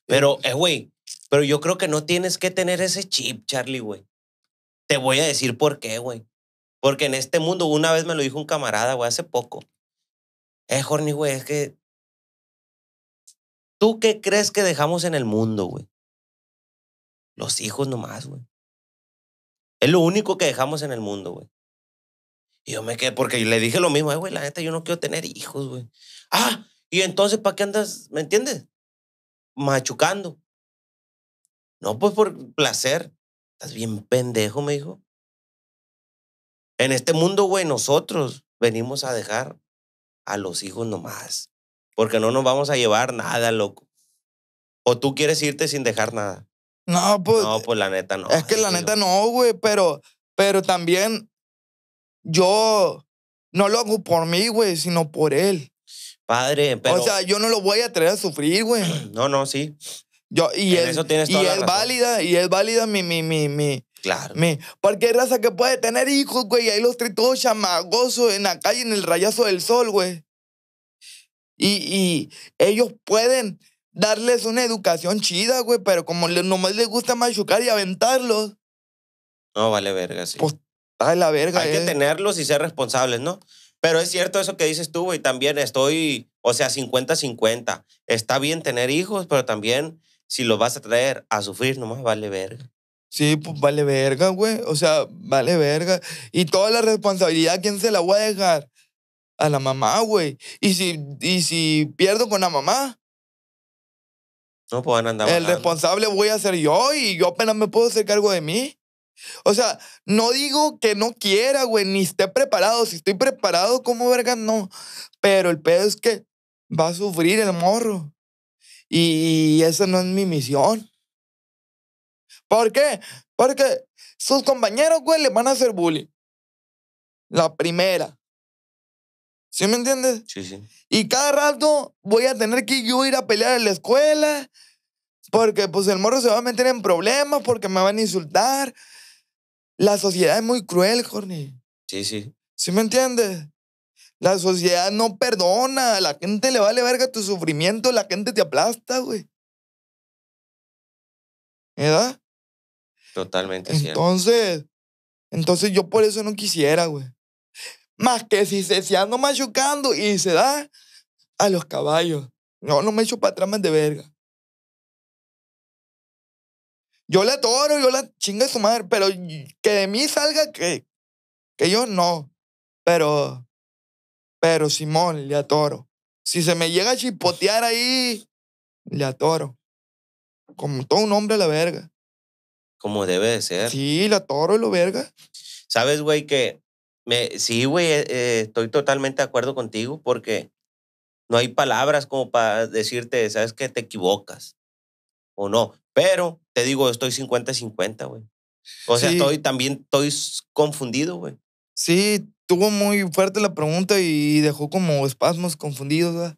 Pero, eh, güey, pero yo creo que no tienes que tener ese chip, Charlie, güey. Te voy a decir por qué, güey. Porque en este mundo, una vez me lo dijo un camarada, güey, hace poco. Eh, Jorni, güey, es que ¿Tú qué crees que dejamos en el mundo, güey? Los hijos nomás, güey. Es lo único que dejamos en el mundo, güey. Y yo me quedé, porque le dije lo mismo, güey, la neta, yo no quiero tener hijos, güey. Ah, y entonces, ¿para qué andas, me entiendes? Machucando. No, pues por placer. Estás bien pendejo, me dijo. En este mundo, güey, nosotros venimos a dejar a los hijos nomás porque no nos vamos a llevar nada, loco. ¿O tú quieres irte sin dejar nada? No, pues. No, eh, pues la neta no. Es que la neta no, güey, pero, pero también yo no lo hago por mí, güey, sino por él. Padre, pero. O sea, yo no lo voy a traer a sufrir, güey. No, no, sí. Yo, y él, y él es válida, y es válida mi, mi, mi, mi. Claro. Mi, porque hay raza que puede tener hijos, güey, y ahí los trae todos chamagosos en la calle en el rayazo del sol, güey. Y, y ellos pueden darles una educación chida, güey, pero como nomás les gusta machucar y aventarlos. No, vale verga, sí. Pues está la verga. Hay que eh. tenerlos y ser responsables, ¿no? Pero es cierto eso que dices tú, güey, también estoy, o sea, 50-50. Está bien tener hijos, pero también si los vas a traer a sufrir, nomás vale verga. Sí, pues vale verga, güey. O sea, vale verga. Y toda la responsabilidad, ¿quién se la va a dejar? a la mamá, güey. ¿Y si, y si pierdo con la mamá, no puedo andar. El responsable voy a ser yo y yo apenas me puedo hacer cargo de mí. O sea, no digo que no quiera, güey, ni esté preparado. Si estoy preparado, como verga, no. Pero el pedo es que va a sufrir el morro. Y esa no es mi misión. ¿Por qué? Porque sus compañeros, güey, le van a hacer bullying. La primera. ¿Sí me entiendes? Sí, sí. Y cada rato voy a tener que yo ir a pelear en la escuela porque pues el morro se va a meter en problemas porque me van a insultar. La sociedad es muy cruel, Jorni. Sí, sí. ¿Sí me entiendes? La sociedad no perdona, la gente le vale verga tu sufrimiento, la gente te aplasta, güey. ¿Verdad? Totalmente entonces, Entonces, yo por eso no quisiera, güey. Más que si se, se machucando y se da a los caballos. No, no me echo para atrás de verga. Yo le toro, yo la chinga su madre, pero que de mí salga que, que yo no. Pero, pero Simón, le atoro. Si se me llega a chipotear ahí, le atoro. Como todo un hombre la verga. Como debe de ser. Sí, la toro y lo verga. ¿Sabes, güey, que me, sí, güey, eh, eh, estoy totalmente de acuerdo contigo porque no hay palabras como para decirte, sabes que te equivocas o no. Pero te digo, estoy 50-50, güey. O sea, estoy, también estoy confundido, güey. Sí, tuvo muy fuerte la pregunta y dejó como espasmos confundidos,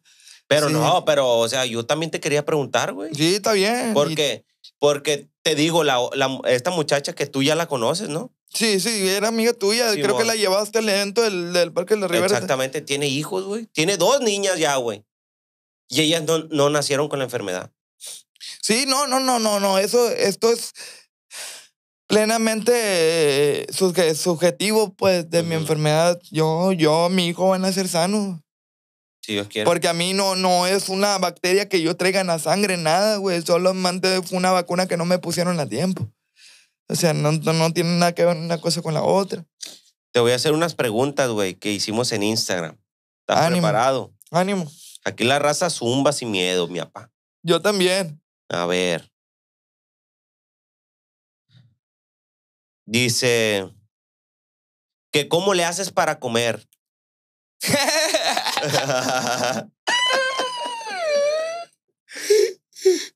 Pero no, pero, o sea, yo también te quería preguntar, güey. Sí, está bien. Porque, porque te digo, la, la, esta muchacha que tú ya la conoces, ¿no? Sí, sí, era amiga tuya. Creo que la llevaste al evento del, del Parque de la Rivera. Exactamente, tiene hijos, güey. Tiene dos niñas ya, güey. Y ellas no, nacieron con la enfermedad. Sí, no, no, no, no, no. Eso, esto es plenamente eh, subjetivo, pues, de mi enfermedad. Yo, yo, mi hijo van a ser sano. Sí, Dios quiere. Porque a mí no, no es una bacteria que yo traiga en la sangre, nada, güey. solo fue una vacuna que no me pusieron a tiempo. O sea, no, no, tiene nada que ver una cosa con la otra. Te voy a hacer unas preguntas, güey, que hicimos en Instagram. ¿Estás preparado? Ánimo. Aquí la raza zumba sin miedo, mi papá. Yo también. A ver. Dice que cómo le haces para comer.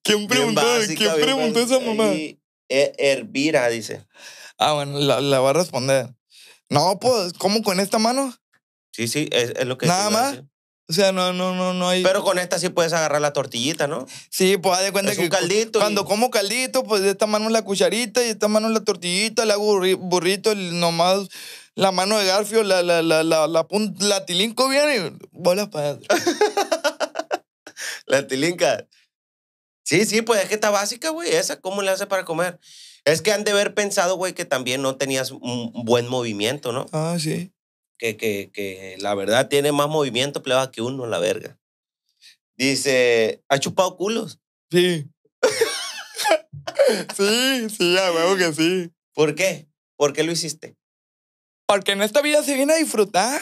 ¿Quién preguntó, ¿quién preguntó esa mamá? E, Hervira, ah, dice. Ah, bueno, la, va a responder. No, pues, ¿cómo con esta mano? Sí, sí, es, lo que... Nada más. O sea, no, no, no, no hay. Pero con esta sí puedes agarrar la tortillita, ¿no? Sí, pues haz de cuenta que. Un caldito. Cuando como caldito, pues de esta mano la cucharita y de esta mano la tortillita, la hago burrito, nomás la mano de Garfio, la, la, la, la, la, la tilinco viene y bolas para la tilinca. Sí, sí, pues es que está básica, güey. Esa, ¿cómo le hace para comer? Es que han de haber pensado, güey, que también no tenías un buen movimiento, ¿no? Ah, sí. Que, que, que la verdad tiene más movimiento pleba que uno, la verga. Dice, ¿ha chupado culos? Sí. sí, sí, a que sí. ¿Por qué? ¿Por qué lo hiciste? Porque en esta vida se viene a disfrutar,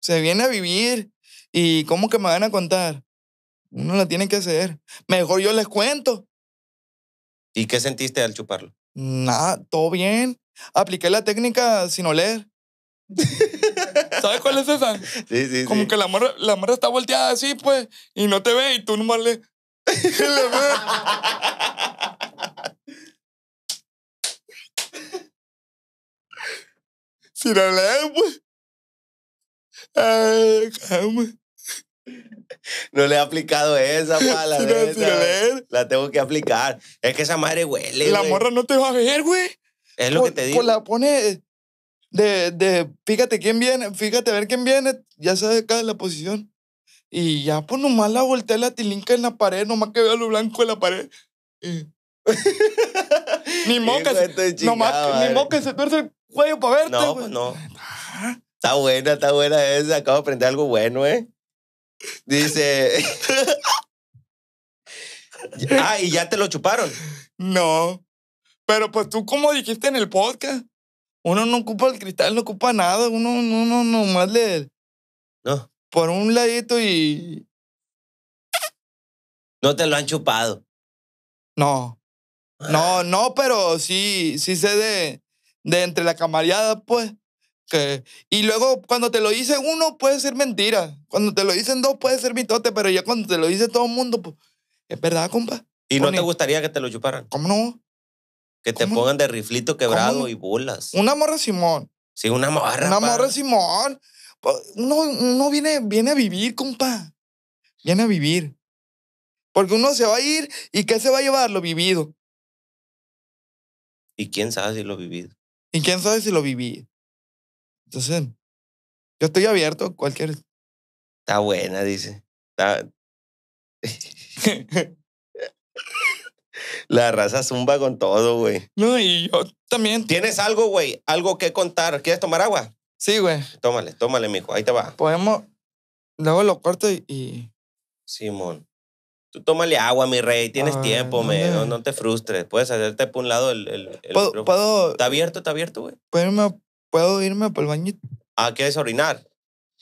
se viene a vivir. ¿Y cómo que me van a contar? Uno la tiene que hacer. Mejor yo les cuento. ¿Y qué sentiste al chuparlo? Nada, todo bien. Apliqué la técnica sin oler. ¿Sabes cuál es esa? Sí, sí, Como que la morra, la morra está volteada así, pues, y no te ve, y tú no nomás le... sin oler, pues. Ay, cálmate. No le he aplicado esa pala. la tengo que aplicar. Es que esa madre huele. La morra no te va a ver, güey. Es lo que te digo. la pone de, de fíjate quién viene, fíjate a ver quién viene, ya sabe acá de la posición. Y ya, pues nomás la volteé la tilinca en la pared, nomás que veo lo blanco en la pared. ni mocas. ni se tuerce el cuello para verte, No, pues no. Ah. Está buena, está buena esa. Acabo de aprender algo bueno, ¿eh? Dice. ah, y ya te lo chuparon. No. Pero pues tú, como dijiste en el podcast, uno no ocupa el cristal, no ocupa nada. Uno, no, no, nomás le. No. Por un ladito y. No te lo han chupado. No. No, ah. no, pero sí, sí sé de, de entre la camarada, pues. Que, y luego cuando te lo dice uno puede ser mentira, cuando te lo dicen dos puede ser mitote, pero ya cuando te lo dice todo el mundo, pues, es verdad, compa. ¿Y no te gustaría que te lo chuparan? ¿Cómo no? Que te pongan de riflito quebrado y bolas. Una morra Simón. Sí, una morra. Una morra Simón. Pues, uno, no viene, viene a vivir, compa. Viene a vivir. Porque uno se va a ir y ¿qué se va a llevar? Lo vivido. ¿Y quién sabe si lo vivido? ¿Y quién sabe si lo viví? Entonces, yo estoy abierto cualquier. Está buena, dice. La raza zumba con todo, güey. No, y yo también. ¿Tienes algo, güey? ¿Algo que contar? ¿Quieres tomar agua? Sí, güey. Tómale, tómale, mijo. Ahí te va. Podemos. Luego lo corto y. Simón. Tú tómale agua, mi rey. Tienes ah, tiempo, no, me. No, te frustres. Puedes hacerte por un lado el. el, ¿Puedo, Está abierto, está abierto, güey. Puedo ¿Puedo irme por el bañito? Ah, ¿quieres orinar?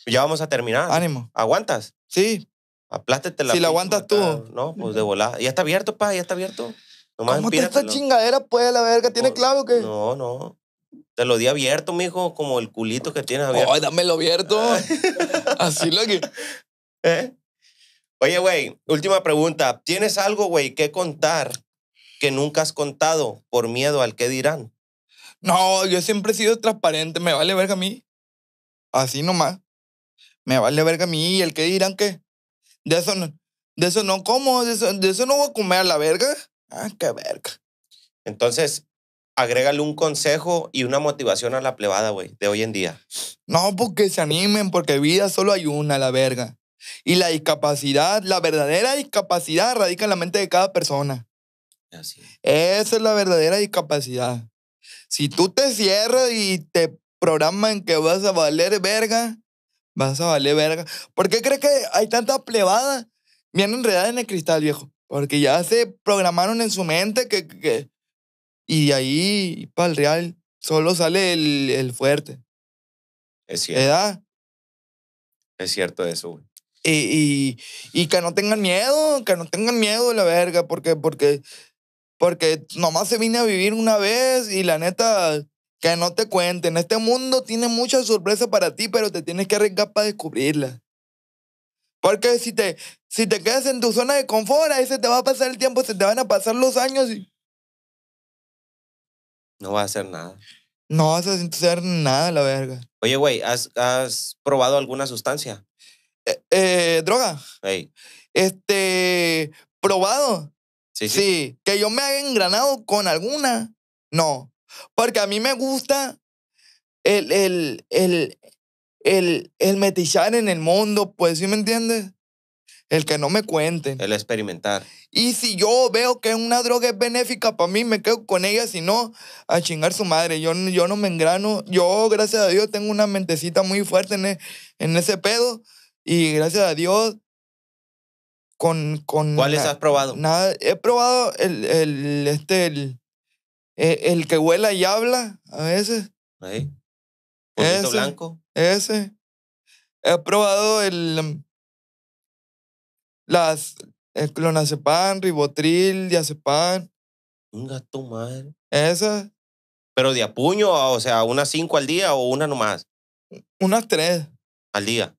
Ya vamos a terminar. Ánimo. ¿Aguantas? Sí. Aplástate la. Si la aguantas tú. No, pues de volada. Ya está abierto, pa, ya está abierto. Nomás ¿Cómo está esta chingadera, pues, la verga? ¿Tiene pues, clave o qué? No, no. Te lo di abierto, mijo, como el culito que tienes abierto. Ay, dámelo abierto. Ah. Así lo que. ¿Eh? Oye, güey, última pregunta. ¿Tienes algo, güey, que contar que nunca has contado por miedo al qué dirán? No, yo siempre he sido transparente, me vale verga a mí. Así nomás. Me vale verga a mí y el que dirán que de eso no, de eso no como, de eso, no voy a comer la verga. Ah, qué verga. Entonces, agrégale un consejo y una motivación a la plebada, güey, de hoy en día. No, porque se animen, porque vida solo hay una, la verga. Y la discapacidad, la verdadera discapacidad radica en la mente de cada persona. Así. Esa es la verdadera discapacidad. Si tú te cierras y te programan que vas a valer verga, vas a valer verga. ¿Por qué crees que hay tanta plebada en enredada en el cristal, viejo? Porque ya se programaron en su mente que... que y de ahí para el real solo sale el, el fuerte. Es cierto. ¿Edad? Es cierto eso, Y, y, y, que no tengan miedo, que no tengan miedo la verga, porque, porque porque nomás se vine a vivir una vez y la neta, que no te cuenten. Este mundo tiene muchas sorpresas para ti, pero te tienes que arriesgar para descubrirlas. Porque si te, si te quedas en tu zona de confort, ahí se te va a pasar el tiempo, se te van a pasar los años y... No va a hacer nada. No vas a hacer nada, la verga. Oye, güey, ¿has, ¿has, probado alguna sustancia? Eh, eh droga. Este, probado. Sí, que yo me haya engranado con alguna, no. Porque a mí me gusta el, el, el, el, el en el mundo, pues, ¿sí me entiendes? El que no me cuente. El experimentar. Y si yo veo que una droga es benéfica para mí, me quedo con ella, si no, a chingar su madre. Yo, yo no me engrano. Yo, gracias a Dios, tengo una mentecita muy fuerte en, e, en ese pedo. Y gracias a Dios, con... con ¿Cuáles has probado? Nada, he probado el, el este, el, e, el, que huela y habla a veces. Ahí. Ese, blanco. Ese. He probado el... Las eh, clonazepam, ribotril, diazepam. Un gato madre. Esa. Pero de a puño, o sea, unas cinco al día o una nomás. Unas tres. Al día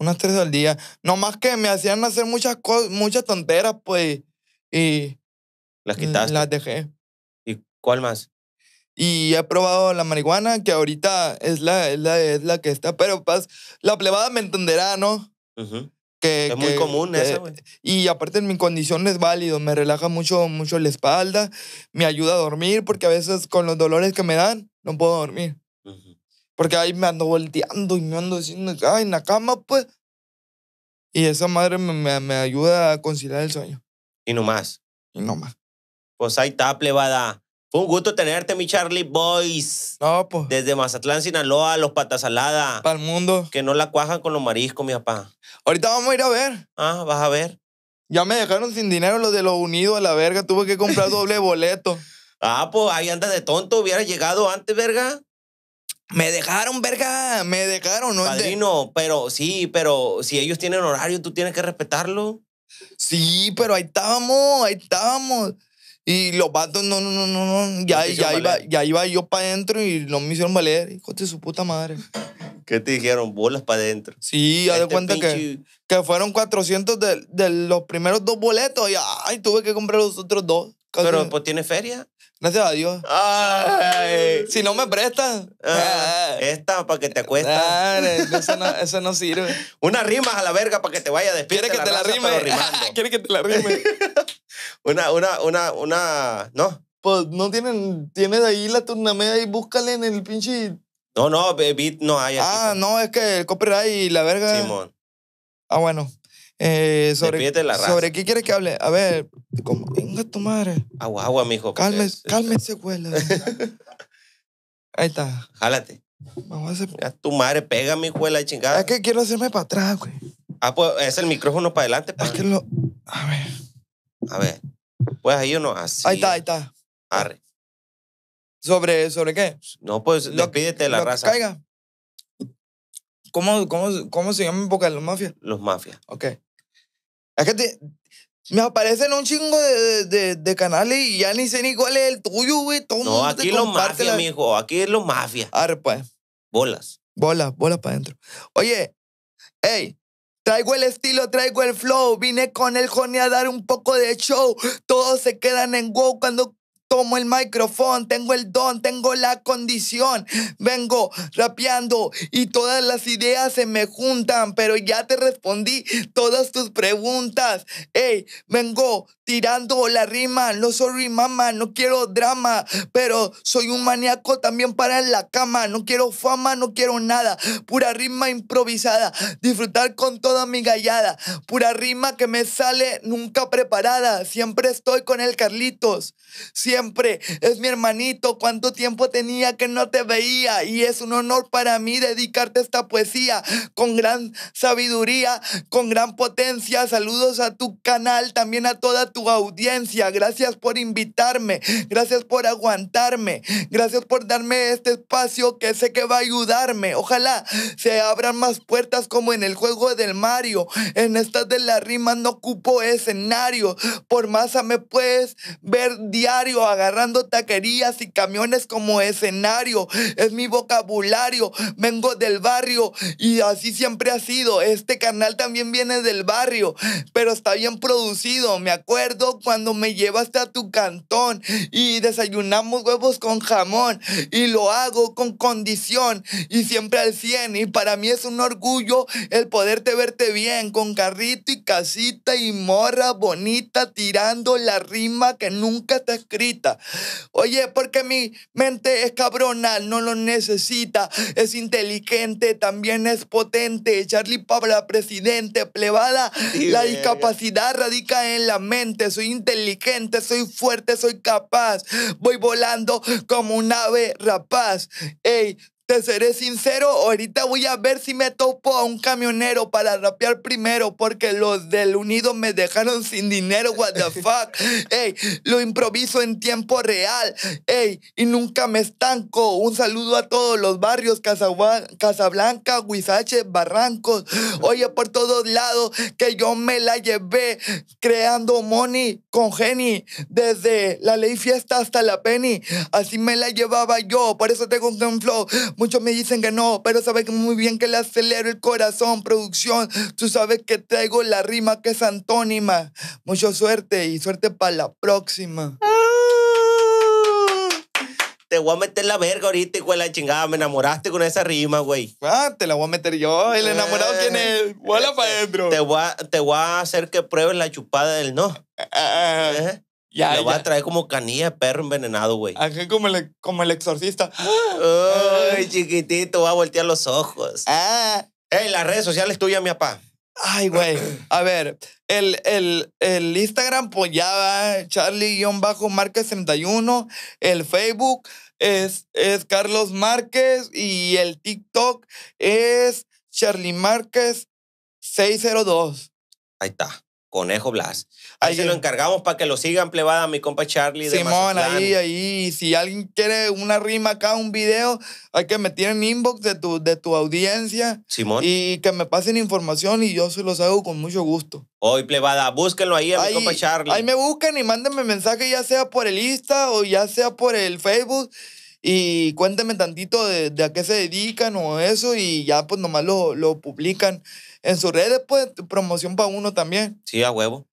unas tres al día. Nomás que me hacían hacer muchas cosas, tonteras, pues. Y. ¿Las quitas Las dejé. ¿Y cuál más? Y he probado la marihuana, que ahorita es la, la, es la que está. Pero pues, la plebada me entenderá, ¿no? que, es muy común Y aparte en mi condición es válido, me relaja mucho, mucho la espalda, me ayuda a dormir, porque a veces con los dolores que me dan, no puedo dormir. Porque ahí me ando volteando y me ando diciendo, ay, en la cama, pues. Y esa madre me, me, ayuda a conciliar el sueño. Y no más. Y no más. Pues ahí está, plebada. Fue un gusto tenerte, mi Charlie Boys. No, pues. Desde Mazatlán, Sinaloa, los Patasalada. Para el mundo. Que no la cuajan con los mariscos, mi papá. Ahorita vamos a ir a ver. Ah, vas a ver. Ya me dejaron sin dinero los de los Unidos a la verga. Tuve que comprar doble boleto. Ah, pues ahí andas de tonto. Hubiera llegado antes, verga. Me dejaron, verga, me dejaron. ¿no? Padrino, pero sí, pero si ellos tienen horario, tú tienes que respetarlo. Sí, pero ahí estábamos, ahí estábamos. Y los vatos, no, no, no, no, ya, ya, iba, ya iba yo para adentro y no me hicieron valer. Hijo de su puta madre. ¿Qué te dijeron? Bolas para adentro. Sí, ya de este cuenta que, que fueron 400 de, los primeros dos boletos y ay, tuve que comprar los otros dos. Pero pues tiene feria. Gracias a Dios. Si no me prestas. Ah, esta para que te acuestas. eso, no, sirve. Una rima a la verga para que te vaya despierta. Quiere que, te la rime? que te la rime? una, una, una, una. No. Pues no tienen. Tienes ahí la turnameda y búscale en el pinche. No, no, beat no hay. Ah, pues. no, es que el copyright y la verga. Ah, bueno. Eh, sobre, la ¿Sobre qué quieres que hable? A ver, como, venga tu madre. Agua, agua, mijo. Cálmese, cálmese, güey. Ahí está. Jálate. Vamos a hacer... tu madre, pega, mi la chingada. Es que quiero hacerme para atrás, güey. Ah, pues es el micrófono para adelante. es que lo... A ver. A ver. Pues ahí uno así. Ahí está, ahí está. Arre. ¿Sobre, sobre qué? No, pues lo, despídete de la raza. caiga. ¿Cómo, cómo, ¿Cómo se llama en Boca de los Mafias? Los Mafias. Ok. Es que me aparecen un chingo de, de, canales y ya ni sé ni cuál es el tuyo, güey. Todo no, mundo aquí lo mafia, mijo. Aquí es lo mafia. Arre, pues. Bolas. Bolas, bolas para adentro. Oye, hey, Traigo el estilo, traigo el flow. Vine con el Joni a dar un poco de show. Todos se quedan en wow cuando Tomo el micrófono, tengo el don, tengo la condición. Vengo rapeando y todas las ideas se me juntan, pero ya te respondí todas tus preguntas. Ey, vengo tirando la rima, no soy mamá, no quiero drama, pero soy un maníaco también para la cama. No quiero fama, no quiero nada. Pura rima improvisada, disfrutar con toda mi gallada. Pura rima que me sale nunca preparada. Siempre estoy con el Carlitos. Siempre es mi hermanito, cuánto tiempo tenía que no te veía y es un honor para mí dedicarte esta poesía con gran sabiduría, con gran potencia. Saludos a tu canal, también a toda tu audiencia. Gracias por invitarme, gracias por aguantarme, gracias por darme este espacio que sé que va a ayudarme. Ojalá se abran más puertas como en el juego del Mario. En estas de las rimas no ocupo escenario. Por masa me puedes ver diario agarrando taquerías y camiones como escenario. Es mi vocabulario, vengo del barrio y así siempre ha sido. Este canal también viene del barrio, pero está bien producido. Me acuerdo cuando me llevaste a tu cantón y desayunamos huevos con jamón y lo hago con condición y siempre al 100 y para mí es un orgullo el poderte verte bien con carrito y casita y morra bonita tirando la rima que nunca está escrita Oye, porque mi mente es cabrona, no lo necesita. Es inteligente, también es potente. Charlie Pablo presidente, plebada. la discapacidad radica en la mente. Soy inteligente, soy fuerte, soy capaz. Voy volando como un ave rapaz. Ey, te seré sincero, ahorita voy a ver si me topo a un camionero para rapear primero, porque los del Unido me dejaron sin dinero, what the fuck. Ey, lo improviso en tiempo real, ey, y nunca me estanco. Un saludo a todos los barrios, Casablanca, Huizache, Barrancos. Oye, por todos lados, que yo me la llevé creando money con Jenny, desde la ley fiesta hasta la penny. Así me la llevaba yo, por eso tengo un flow Muchos me dicen que no, pero sabes muy bien que le acelero el corazón, producción. Tú sabes que traigo la rima que es antónima. Mucha suerte y suerte para la próxima. Ah. te voy a meter la verga ahorita, y la chingada. Me enamoraste con esa rima, güey. Ah, te la voy a meter yo. El eh, enamorado tiene... Vuela para eh, adentro. Te voy, a, hacer que prueben la chupada del no. Ah, ah, eh. Ya, va a traer como canilla de perro envenenado, güey. Aquí como el, como el exorcista. Ay, chiquitito, va a voltear los ojos. Ah. Ey, las redes sociales tuyas, mi papá. Ay, güey. A ver, el, el, el Instagram, pues ya va Charlie-Marquez71. El Facebook es, es Carlos Márquez. Y el TikTok es Charlie Márquez 602. Ahí está. Conejo Blas. Ahí se lo encargamos para que lo sigan plevada mi compa Charlie. Simón, ahí, ahí. Si alguien quiere una rima acá, un video, hay que meter en inbox de tu, de tu audiencia. Simón. Y que me pasen información y yo se los hago con mucho gusto. Hoy, plevada, búsquenlo ahí a mi compa Charlie. Ahí me buscan y mándenme mensaje, ya sea por el Insta o ya sea por el Facebook. Y cuéntenme tantito de, de a qué se dedican o eso, y ya pues nomás lo, lo publican en sus redes, pues, promoción para uno también. Sí, a huevo.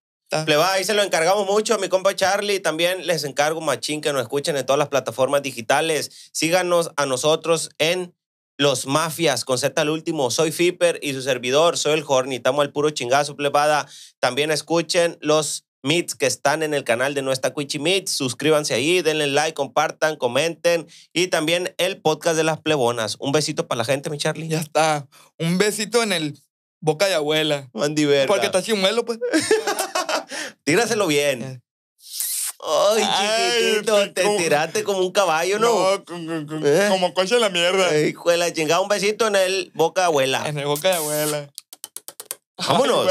plebada va ahí se lo encargamos mucho a mi compa Charlie. También les encargo, machín, que nos escuchen en todas las plataformas digitales. Síganos a nosotros en Los Mafias, con Z al último. Soy Fiper y su servidor, soy el Horny. Estamos al puro chingazo, plebada. También escuchen los Meets que están en el canal de Nuestra Cuichi Meets. Suscríbanse ahí, denle like, compartan, comenten. Y también el podcast de las plebonas. Un besito para la gente, mi Charlie. Ya está. Un besito en el Boca de abuela. Porque está chimuelo, pues. Tíraselo bien. Ay, chiquitito, pues, te tiraste como un caballo, ¿no? Eh. como, coche de la mierda. Eh, hijo la chingada, un besito en el boca de abuela. En el boca de abuela. Vámonos.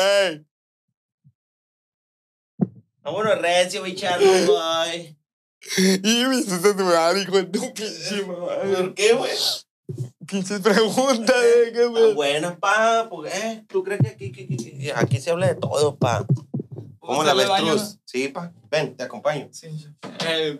Vámonos recio, bicharro, bye. Y me hiciste me hijo de tu pinche ¿Por qué, güey? Se pregunta de eh, qué me... Bueno, pa, porque eh, tú crees que aquí, aquí, se habla de todo, pa. ¿Cómo la ves, tú? Sí, pa. Ven, te acompaño. Sí, eh,